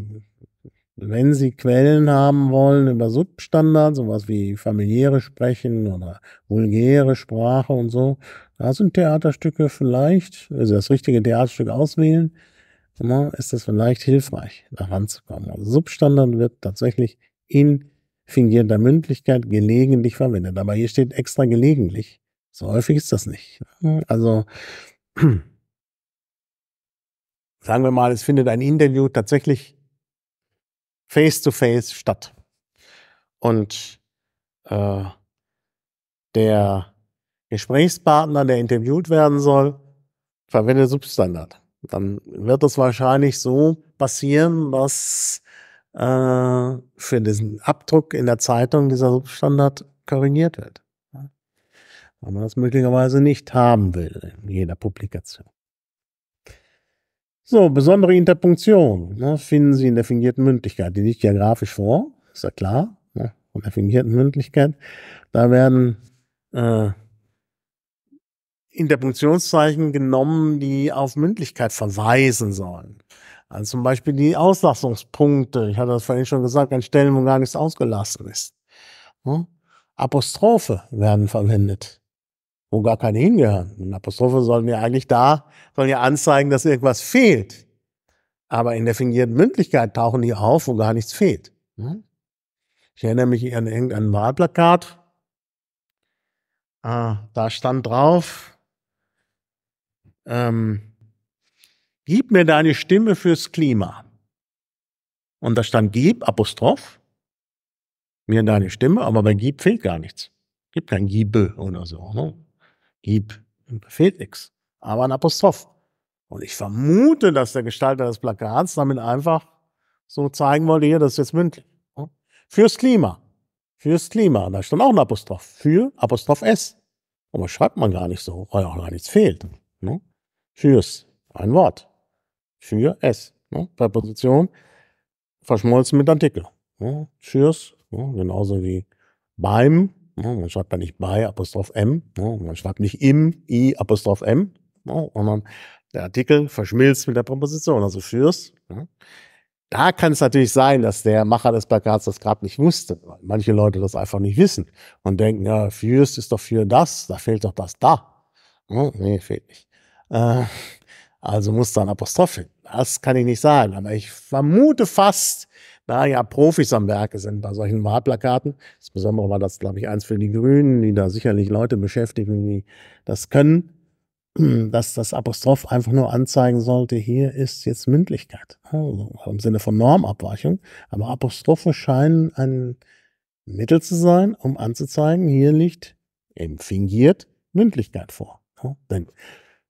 wenn Sie Quellen haben wollen über Substandard, sowas wie familiäre Sprechen oder vulgäre Sprache und so, da sind Theaterstücke vielleicht, also das richtige Theaterstück auswählen, ne? ist das vielleicht hilfreich, da ranzukommen. Also Substandard wird tatsächlich in fingierter Mündlichkeit gelegentlich verwendet. Aber hier steht extra gelegentlich. So häufig ist das nicht. Also, sagen wir mal, es findet ein Interview tatsächlich face-to-face -face statt. Und äh, der Gesprächspartner, der interviewt werden soll, verwendet Substandard. Dann wird es wahrscheinlich so passieren, dass äh, für diesen Abdruck in der Zeitung dieser Substandard korrigiert wird weil man das möglicherweise nicht haben will in jeder Publikation. So, besondere Interpunktion ne, finden Sie in der fingierten Mündlichkeit. Die liegt ja grafisch vor, ist ja klar, ne, von der fingierten Mündlichkeit. Da werden äh, Interpunktionszeichen genommen, die auf Mündlichkeit verweisen sollen. Also zum Beispiel die Auslassungspunkte. Ich hatte das vorhin schon gesagt, an Stellen, wo gar nichts ausgelassen ist. Ne? Apostrophe werden verwendet wo gar keine hingehören. Eine Apostrophe sollen ja eigentlich da, sollen ja anzeigen, dass irgendwas fehlt. Aber in der fingierten Mündlichkeit tauchen die auf, wo gar nichts fehlt. Ich erinnere mich an irgendein Wahlplakat. Ah, da stand drauf, ähm, gib mir deine Stimme fürs Klima. Und da stand gib, Apostroph, mir deine Stimme, aber bei gib fehlt gar nichts. Gibt kein Giebe oder so. Ne? gib, Da fehlt nichts. Aber ein Apostroph. Und ich vermute, dass der Gestalter des Plakats damit einfach so zeigen wollte, hier, das ist jetzt mündlich. Ne? Fürs Klima. Fürs Klima. Da stand auch ein Apostroph. Für Apostroph S. Aber schreibt man gar nicht so, weil auch gar nichts fehlt. Ne? Fürs. Ein Wort. Für S. Ne? Präposition verschmolzen mit Artikel. Ne? Fürs. Ne? Genauso wie beim man schreibt da nicht bei Apostroph M, man schreibt nicht im I Apostroph M, sondern der Artikel verschmilzt mit der Präposition, also fürs. Da kann es natürlich sein, dass der Macher des Plakats das gerade nicht wusste, weil manche Leute das einfach nicht wissen und denken, ja, fürs ist doch für das, da fehlt doch das da. Hm, nee, fehlt nicht. Äh, also muss da ein Apostroph hin. Das kann ich nicht sagen, aber ich vermute fast, da ja Profis am Werke sind bei solchen Wahlplakaten. Insbesondere war das, glaube ich, eins für die Grünen, die da sicherlich Leute beschäftigen, die das können, [clears throat] dass das Apostroph einfach nur anzeigen sollte, hier ist jetzt Mündlichkeit. Also Im Sinne von Normabweichung. Aber Apostrophe scheinen ein Mittel zu sein, um anzuzeigen, hier liegt eben fingiert Mündlichkeit vor. Denn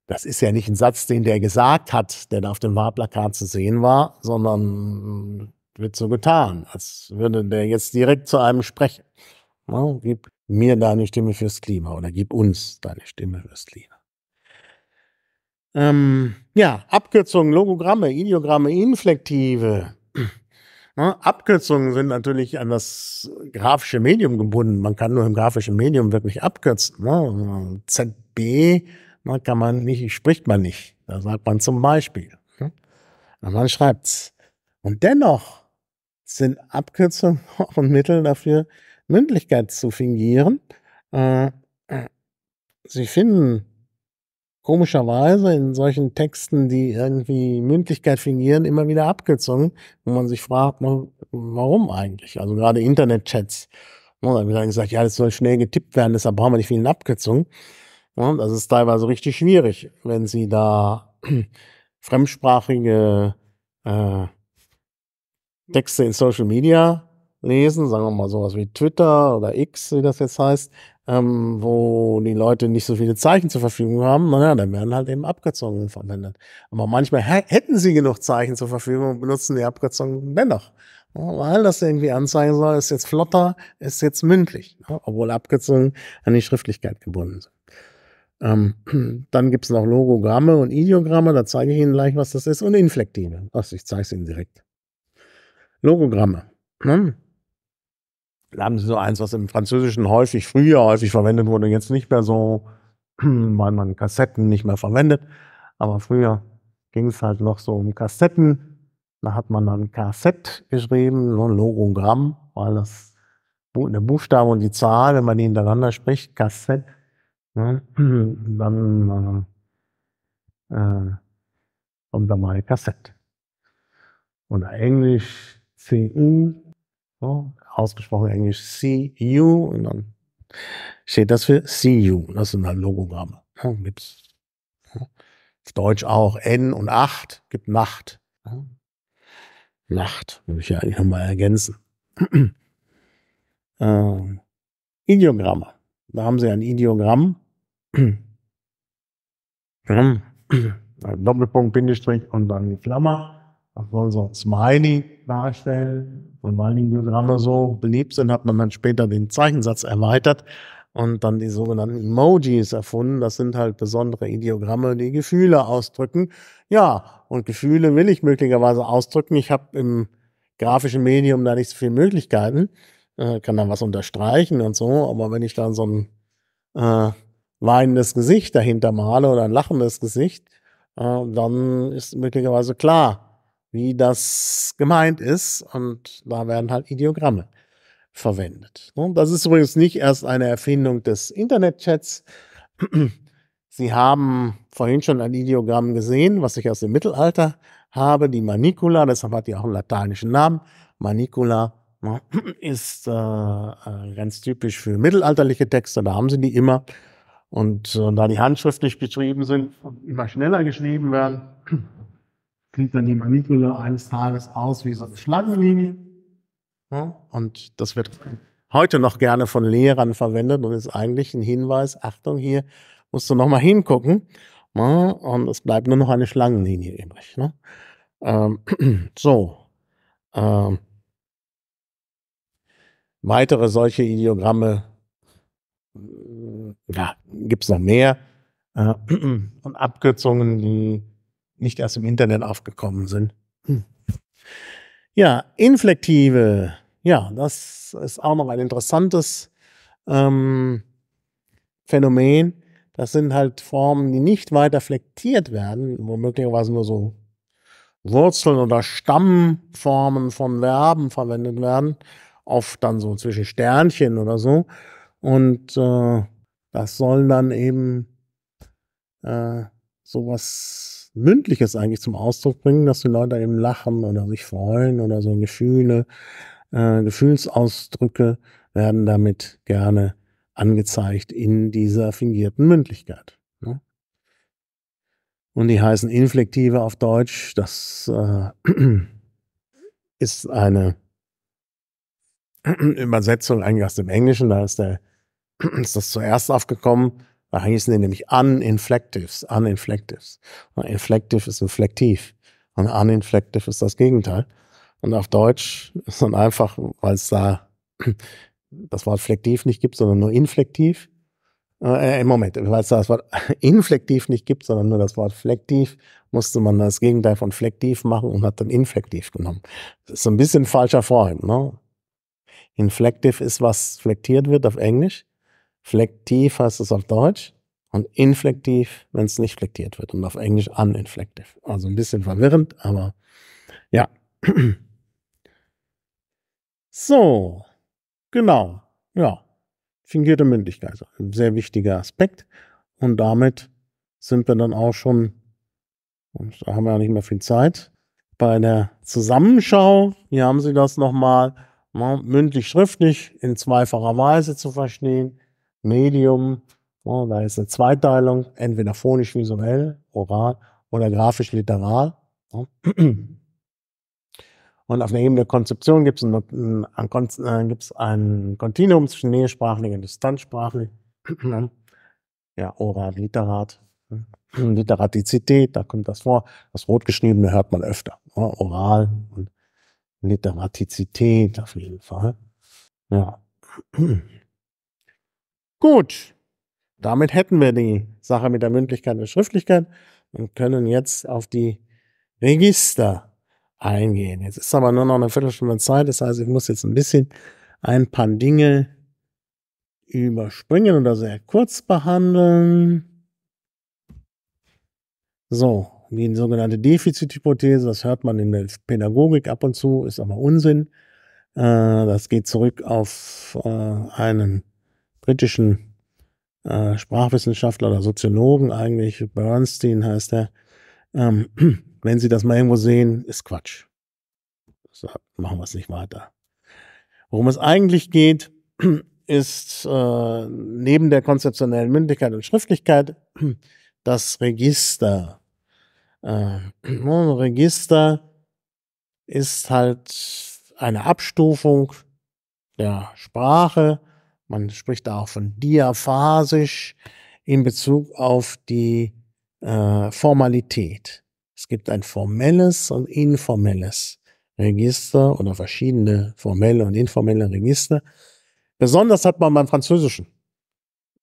das ist ja nicht ein Satz, den der gesagt hat, der da auf dem Wahlplakat zu sehen war, sondern wird so getan, als würde der jetzt direkt zu einem sprechen. Ja, gib mir deine Stimme fürs Klima oder gib uns deine Stimme fürs Klima. Ähm, ja, Abkürzungen, Logogramme, Ideogramme, Inflektive. Ja, Abkürzungen sind natürlich an das grafische Medium gebunden. Man kann nur im grafischen Medium wirklich abkürzen. Ne? ZB ne, kann man nicht, spricht man nicht. Da sagt man zum Beispiel. Ne? Aber man schreibt's. Und dennoch sind Abkürzungen auch [laughs] ein Mittel dafür, Mündlichkeit zu fingieren. Äh, äh, Sie finden komischerweise in solchen Texten, die irgendwie Mündlichkeit fingieren, immer wieder Abkürzungen, wo man sich fragt, warum eigentlich? Also gerade Internetchats. Ne, da wird dann gesagt, ja, das soll schnell getippt werden, deshalb brauchen wir nicht viele Abkürzungen. Das ist teilweise richtig schwierig, wenn Sie da [clears throat] fremdsprachige äh, Texte in Social Media lesen, sagen wir mal sowas wie Twitter oder X, wie das jetzt heißt, ähm, wo die Leute nicht so viele Zeichen zur Verfügung haben, naja, dann werden halt eben Abkürzungen verwendet. Aber manchmal hätten sie genug Zeichen zur Verfügung und benutzen die Abkürzungen dennoch. Ja, weil das irgendwie anzeigen soll, ist jetzt flotter, ist jetzt mündlich, ja, obwohl Abkürzungen an die Schriftlichkeit gebunden sind. Ähm, [clears throat] dann gibt es noch Logogramme und Ideogramme, da zeige ich Ihnen gleich, was das ist, und Inflektive. Ach, ich zeige es Ihnen direkt. Logogramme. Ne? Da haben sie so eins, was im Französischen häufig früher häufig verwendet wurde, jetzt nicht mehr so, [clears throat] weil man Kassetten nicht mehr verwendet. Aber früher ging es halt noch so um Kassetten. Da hat man dann Kassett geschrieben, so ein Logogramm, weil das eine Buchstabe und die Zahl, wenn man die hintereinander spricht, Kassett, ne? [clears throat] dann äh, äh, kommt da mal Kassett. Oder Englisch CU, so, ausgesprochen Englisch C-U und dann steht das für C-U. Das sind halt Logogramme. Ja, gibt's. Auf Deutsch auch N und 8 gibt Nacht. Ja. Nacht, würde ich ja eigentlich nochmal ergänzen. [clears throat] ähm, Ideogramme. Da haben sie ein Ideogramm. [clears throat] Doppelpunkt, Bindestrich und dann die Klammer. Man soll so ein Smiley darstellen. Und weil die Diagramme so beliebt sind, hat man dann später den Zeichensatz erweitert und dann die sogenannten Emojis erfunden. Das sind halt besondere Ideogramme, die Gefühle ausdrücken. Ja, und Gefühle will ich möglicherweise ausdrücken. Ich habe im grafischen Medium da nicht so viele Möglichkeiten, äh, kann dann was unterstreichen und so, aber wenn ich dann so ein äh, weinendes Gesicht dahinter male oder ein lachendes Gesicht, äh, dann ist möglicherweise klar, wie das gemeint ist. Und da werden halt Ideogramme verwendet. Und das ist übrigens nicht erst eine Erfindung des Internetchats. Sie haben vorhin schon ein Ideogramm gesehen, was ich aus dem Mittelalter habe, die Manicula, deshalb hat die auch einen lateinischen Namen. Manicula ist äh, äh, ganz typisch für mittelalterliche Texte, da haben sie die immer. Und, und äh, da die handschriftlich geschrieben sind und immer schneller geschrieben werden, sieht dann die Manipula eines Tages aus wie so eine Schlangenlinie. Ja, und das wird heute noch gerne von Lehrern verwendet und ist eigentlich ein Hinweis, Achtung, hier musst du nochmal hingucken. Ja, ne? und es bleibt nur noch eine Schlangenlinie übrig. Ne? Ähm, [clears throat] so. Ähm, weitere solche Ideogramme äh, ja, gibt es noch mehr. Äh, [clears throat] und Abkürzungen, die nicht erst im Internet aufgekommen sind. Hm. Ja, inflektive. Ja, das ist auch noch ein interessantes ähm, Phänomen. Das sind halt Formen, die nicht weiter flektiert werden, wo möglicherweise nur so Wurzeln oder Stammformen von Verben verwendet werden, oft dann so zwischen Sternchen oder so. Und äh, das sollen dann eben äh, sowas Mündliches eigentlich zum Ausdruck bringen, dass die Leute eben lachen oder sich freuen oder so Gefühle, äh, Gefühlsausdrücke werden damit gerne angezeigt in dieser fingierten Mündlichkeit. Ne? Und die heißen Inflektive auf Deutsch. Das äh, [clears throat] ist eine [clears throat] Übersetzung eigentlich aus dem Englischen. Da ist, der, [clears throat] ist das zuerst aufgekommen da hießen sie nämlich Uninflectives, Uninflectives. Und inflective ist inflektiv. Und uninflective ist das Gegenteil. Und auf Deutsch ist dann einfach, weil es da [clears throat] das Wort flektiv nicht gibt, sondern nur inflektiv. Äh, Im äh, Moment, weil es da das Wort [laughs] inflektiv nicht gibt, sondern nur das Wort flektiv, musste man das Gegenteil von flektiv machen und hat dann inflektiv genommen. Das ist so ein bisschen falscher Freund. Ne? Inflektiv ist, was flektiert wird auf Englisch. Flektiv heißt es auf Deutsch und inflektiv, wenn es nicht flektiert wird. Und auf Englisch uninflektiv. Also ein bisschen verwirrend, aber ja. [clears throat] So, genau, ja. Fingierte Mündlichkeit, ein sehr wichtiger Aspekt. Und damit sind wir dann auch schon, und da haben wir ja nicht mehr viel Zeit, bei der Zusammenschau. Hier haben Sie das nochmal mündlich-schriftlich in zweifacher Weise zu verstehen. Medium, ja, da ist eine Zweiteilung, entweder phonisch-visuell, oral oder grafisch-literal. Und auf der Ebene der Konzeption gibt es ein, ein, ein, äh, gibt's ein Kontinuum zwischen nähesprachlich und distanzsprachlich. ja, oral, Literat, Literatizität, da kommt das vor. Das Rotgeschriebene hört man öfter. Oral und Literatizität auf jeden Fall. Ja. Gut, damit hätten wir die Sache mit der Mündlichkeit und Schriftlichkeit und können jetzt auf die Register eingehen. Jetzt ist aber nur noch eine Viertelstunde Zeit, das heißt, ich muss jetzt ein bisschen ein paar Dinge überspringen oder sehr kurz behandeln. So, die sogenannte Defizithypothese, das hört man in der Pädagogik ab und zu, ist aber Unsinn. Äh, das geht zurück auf äh, einen britischen äh, Sprachwissenschaftler oder Soziologen eigentlich, Bernstein heißt er, ähm, [clears throat] wenn Sie das mal irgendwo sehen, ist Quatsch. So, machen wir es nicht weiter. Worum es eigentlich geht, [clears throat] ist äh, neben der konzeptionellen Mündlichkeit und Schriftlichkeit [clears throat] das Register. Äh, Register ist halt eine Abstufung der Sprache man spricht da auch von diaphasisch in Bezug auf die äh, Formalität. Es gibt ein formelles und informelles Register oder verschiedene formelle und informelle Register. Besonders hat man beim Französischen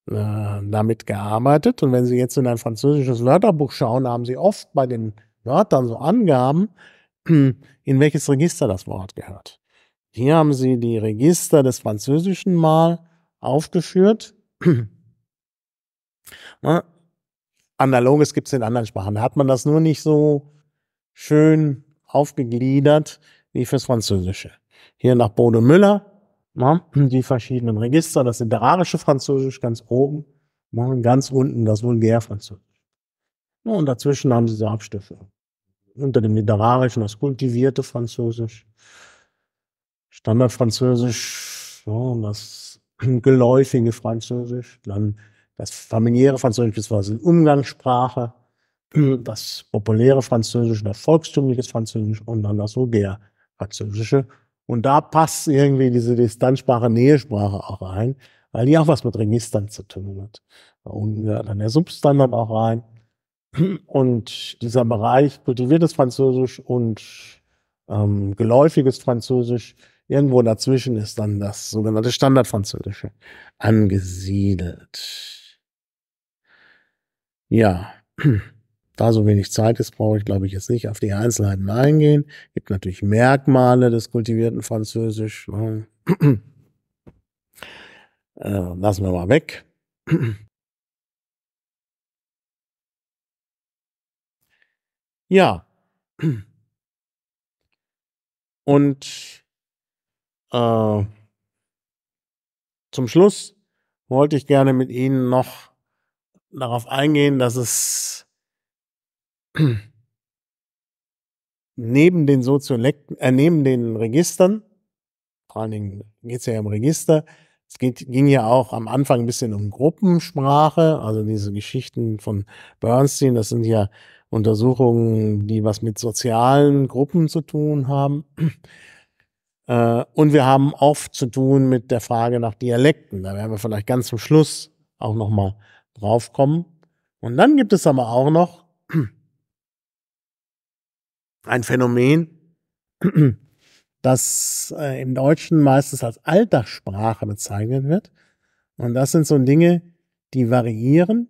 äh, damit gearbeitet. Und wenn Sie jetzt in ein französisches Wörterbuch schauen, haben Sie oft bei den Wörtern so Angaben, [clears throat] in welches Register das Wort gehört. Hier haben Sie die Register des Französischen mal aufgeführt. [clears throat] ne? Analoges gibt es in anderen Sprachen. Da hat man das nur nicht so schön aufgegliedert wie fürs Französische. Hier nach Bodo Müller, na, ne? die verschiedenen Register, das literarische Französisch ganz oben, na, ne? ganz unten das Vulgärfranzösisch. Na, und dazwischen haben sie so Abstufungen. Unter dem literarischen das kultivierte Französisch, Standardfranzösisch, so, das [clears throat] geläufige Französisch, dann das familiäre Französisch, das war beziehungsweise Umgangssprache, [clears throat] das populäre Französisch, das volkstümliche Französisch und dann das Vulgär-Französische. Und da passt irgendwie diese Distanzsprache, Nähesprache auch rein, weil die auch was mit Registern zu tun hat. Und ja, dann der Substandard auch rein. [clears throat] Und dieser Bereich kultiviertes Französisch und ähm, geläufiges Französisch, Irgendwo dazwischen ist dann das sogenannte Standardfranzösische angesiedelt. Ja, [clears throat] da so wenig Zeit ist, brauche ich, glaube ich, jetzt nicht auf die Einzelheiten eingehen. Gibt natürlich Merkmale des kultivierten Französisch. Ne? [clears throat] Äh, lassen wir mal weg. [clears throat] ja. Und äh, zum Schluss wollte ich gerne mit Ihnen noch darauf eingehen, dass es [clears throat] neben den Soziolekten, äh, neben den Registern, vor allen Dingen geht es ja im Register, es geht, ging ja auch am Anfang ein bisschen um Gruppensprache, also diese Geschichten von Bernstein, das sind ja Untersuchungen, die was mit sozialen Gruppen zu tun haben. Äh, und wir haben oft zu tun mit der Frage nach Dialekten. Da werden wir vielleicht ganz zum Schluss auch nochmal drauf kommen. Und dann gibt es aber auch noch [clears throat] ein Phänomen, [clears throat] das äh, im Deutschen meistens als Alltagssprache bezeichnet wird. Und das sind so Dinge, die variieren,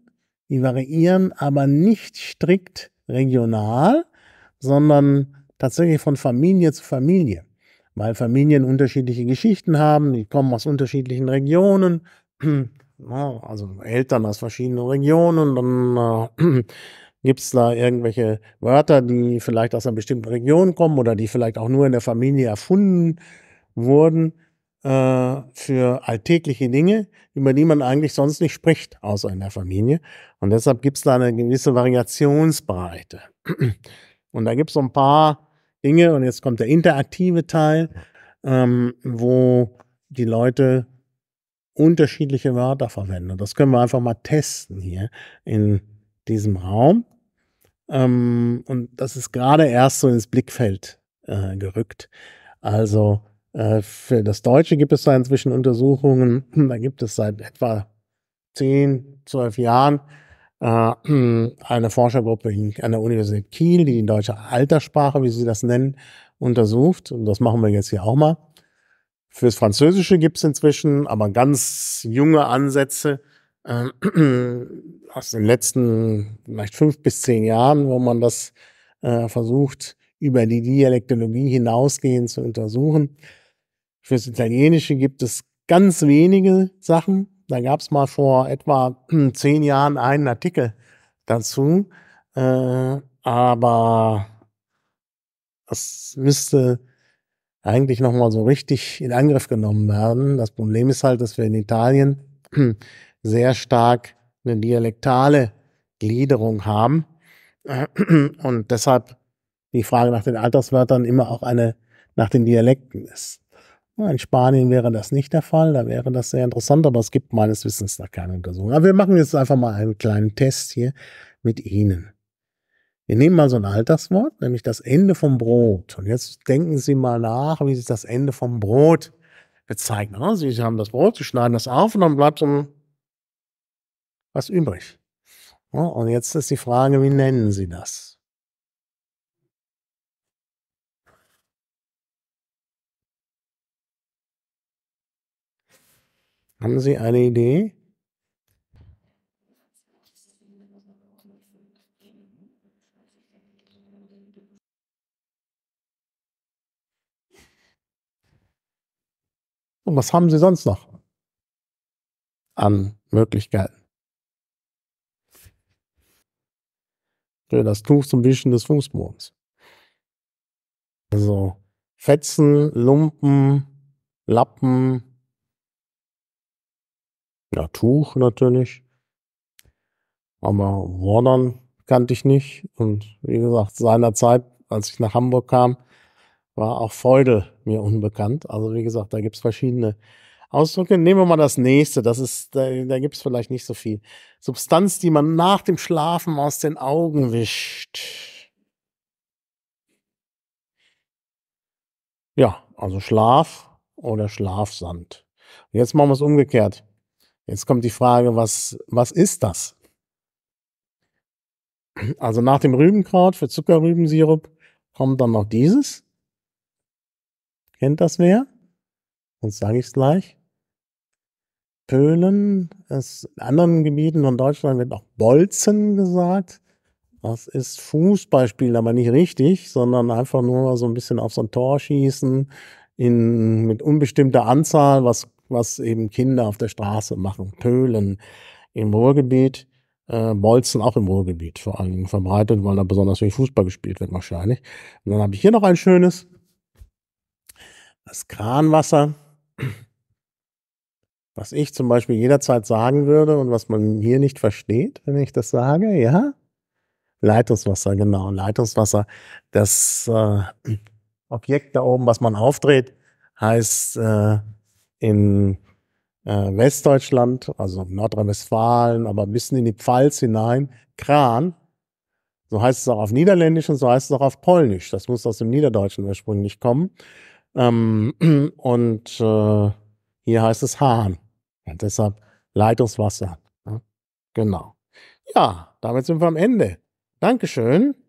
die variieren aber nicht strikt regional, sondern tatsächlich von Familie zu Familie weil Familien unterschiedliche Geschichten haben, die kommen aus unterschiedlichen Regionen, [clears throat] also Eltern aus verschiedenen Regionen, dann äh, [clears throat] gibt es da irgendwelche Wörter, die vielleicht aus einer bestimmten Region kommen oder die vielleicht auch nur in der Familie erfunden wurden äh, für alltägliche Dinge, über die man eigentlich sonst nicht spricht, außer in der Familie. Und deshalb gibt es da eine gewisse Variationsbreite. [clears throat] Und da gibt es so ein paar Dinge. Und jetzt kommt der interaktive Teil, ähm, wo die Leute unterschiedliche Wörter verwenden. Und das können wir einfach mal testen hier in diesem Raum. Ähm, und das ist gerade erst so ins Blickfeld äh, gerückt. Also äh, für das Deutsche gibt es da inzwischen Untersuchungen, [clears throat] da gibt es seit etwa 10, 12 Jahren äh, [clears throat] eine Forschergruppe an der Universität Kiel, die die deutsche Alterssprache, wie sie das nennen, untersucht. Und das machen wir jetzt hier auch mal. Fürs Französische gibt's inzwischen aber ganz junge Ansätze äh, [clears throat] aus den letzten vielleicht fünf bis zehn Jahren, wo man das äh, versucht, über die Dialektologie hinausgehend zu untersuchen. Fürs Italienische gibt es ganz wenige Sachen, da gab es mal vor etwa [clears throat] zehn Jahren einen Artikel dazu, äh, aber das müsste eigentlich nochmal so richtig in Angriff genommen werden. Das Problem ist halt, dass wir in Italien [clears throat] sehr stark eine dialektale Gliederung haben und deshalb die Frage nach den Alterswörtern immer auch eine nach den Dialekten ist. In Spanien wäre das nicht der Fall, da wäre das sehr interessant, aber es gibt meines Wissens da keine Untersuchung. Aber wir machen jetzt einfach mal einen kleinen Test hier mit Ihnen. Wir nehmen mal so ein Alterswort, nämlich das Ende vom Brot. Und jetzt denken Sie mal nach, wie sich das Ende vom Brot bezeichnet. Sie haben das Brot, Sie schneiden das auf und dann bleibt so was übrig. Und jetzt ist die Frage, wie nennen Sie das? Haben Sie eine Idee? Und was haben Sie sonst noch an Möglichkeiten? Das Tuch zum Wischen des Fußbodens. Also Fetzen, Lumpen, Lappen, ja, Tuch natürlich. Aber Wordern kannte ich nicht. Und wie gesagt, seinerzeit, als ich nach Hamburg kam, war auch Freude mir unbekannt. Also wie gesagt, da gibt's verschiedene Ausdrücke. Nehmen wir mal das nächste. Das ist, da, da gibt's vielleicht nicht so viel. Substanz, die man nach dem Schlafen aus den Augen wischt. Ja, also Schlaf oder Schlafsand. Jetzt machen wir es umgekehrt. Jetzt kommt die Frage, was, was ist das? Also nach dem Rübenkraut für Zuckerrübensirup kommt dann noch dieses. Kennt das wer? Sonst sage ich es gleich. Pölen, in anderen Gebieten von Deutschland wird auch Bolzen gesagt. Das ist Fußballspiel, aber nicht richtig, sondern einfach nur so ein bisschen auf so ein Tor schießen in, mit unbestimmter Anzahl, was was eben Kinder auf der Straße machen. Pölen im Ruhrgebiet, äh, Bolzen auch im Ruhrgebiet vor allen Dingen verbreitet, weil da besonders viel Fußball gespielt wird wahrscheinlich. Und dann habe ich hier noch ein schönes, das Kranwasser, was ich zum Beispiel jederzeit sagen würde und was man hier nicht versteht, wenn ich das sage, ja. Leitungswasser, genau, Leitungswasser. Das äh, Objekt da oben, was man aufdreht, heißt äh, in äh, Westdeutschland, also Nordrhein-Westfalen, aber ein bisschen in die Pfalz hinein, Kran. So heißt es auch auf Niederländisch und so heißt es auch auf Polnisch. Das muss aus dem Niederdeutschen ursprünglich kommen. Ähm, [clears throat] und äh, hier heißt es Hahn. Und deshalb Leitungswasser. Ja, genau. Ja, damit sind wir am Ende. Dankeschön.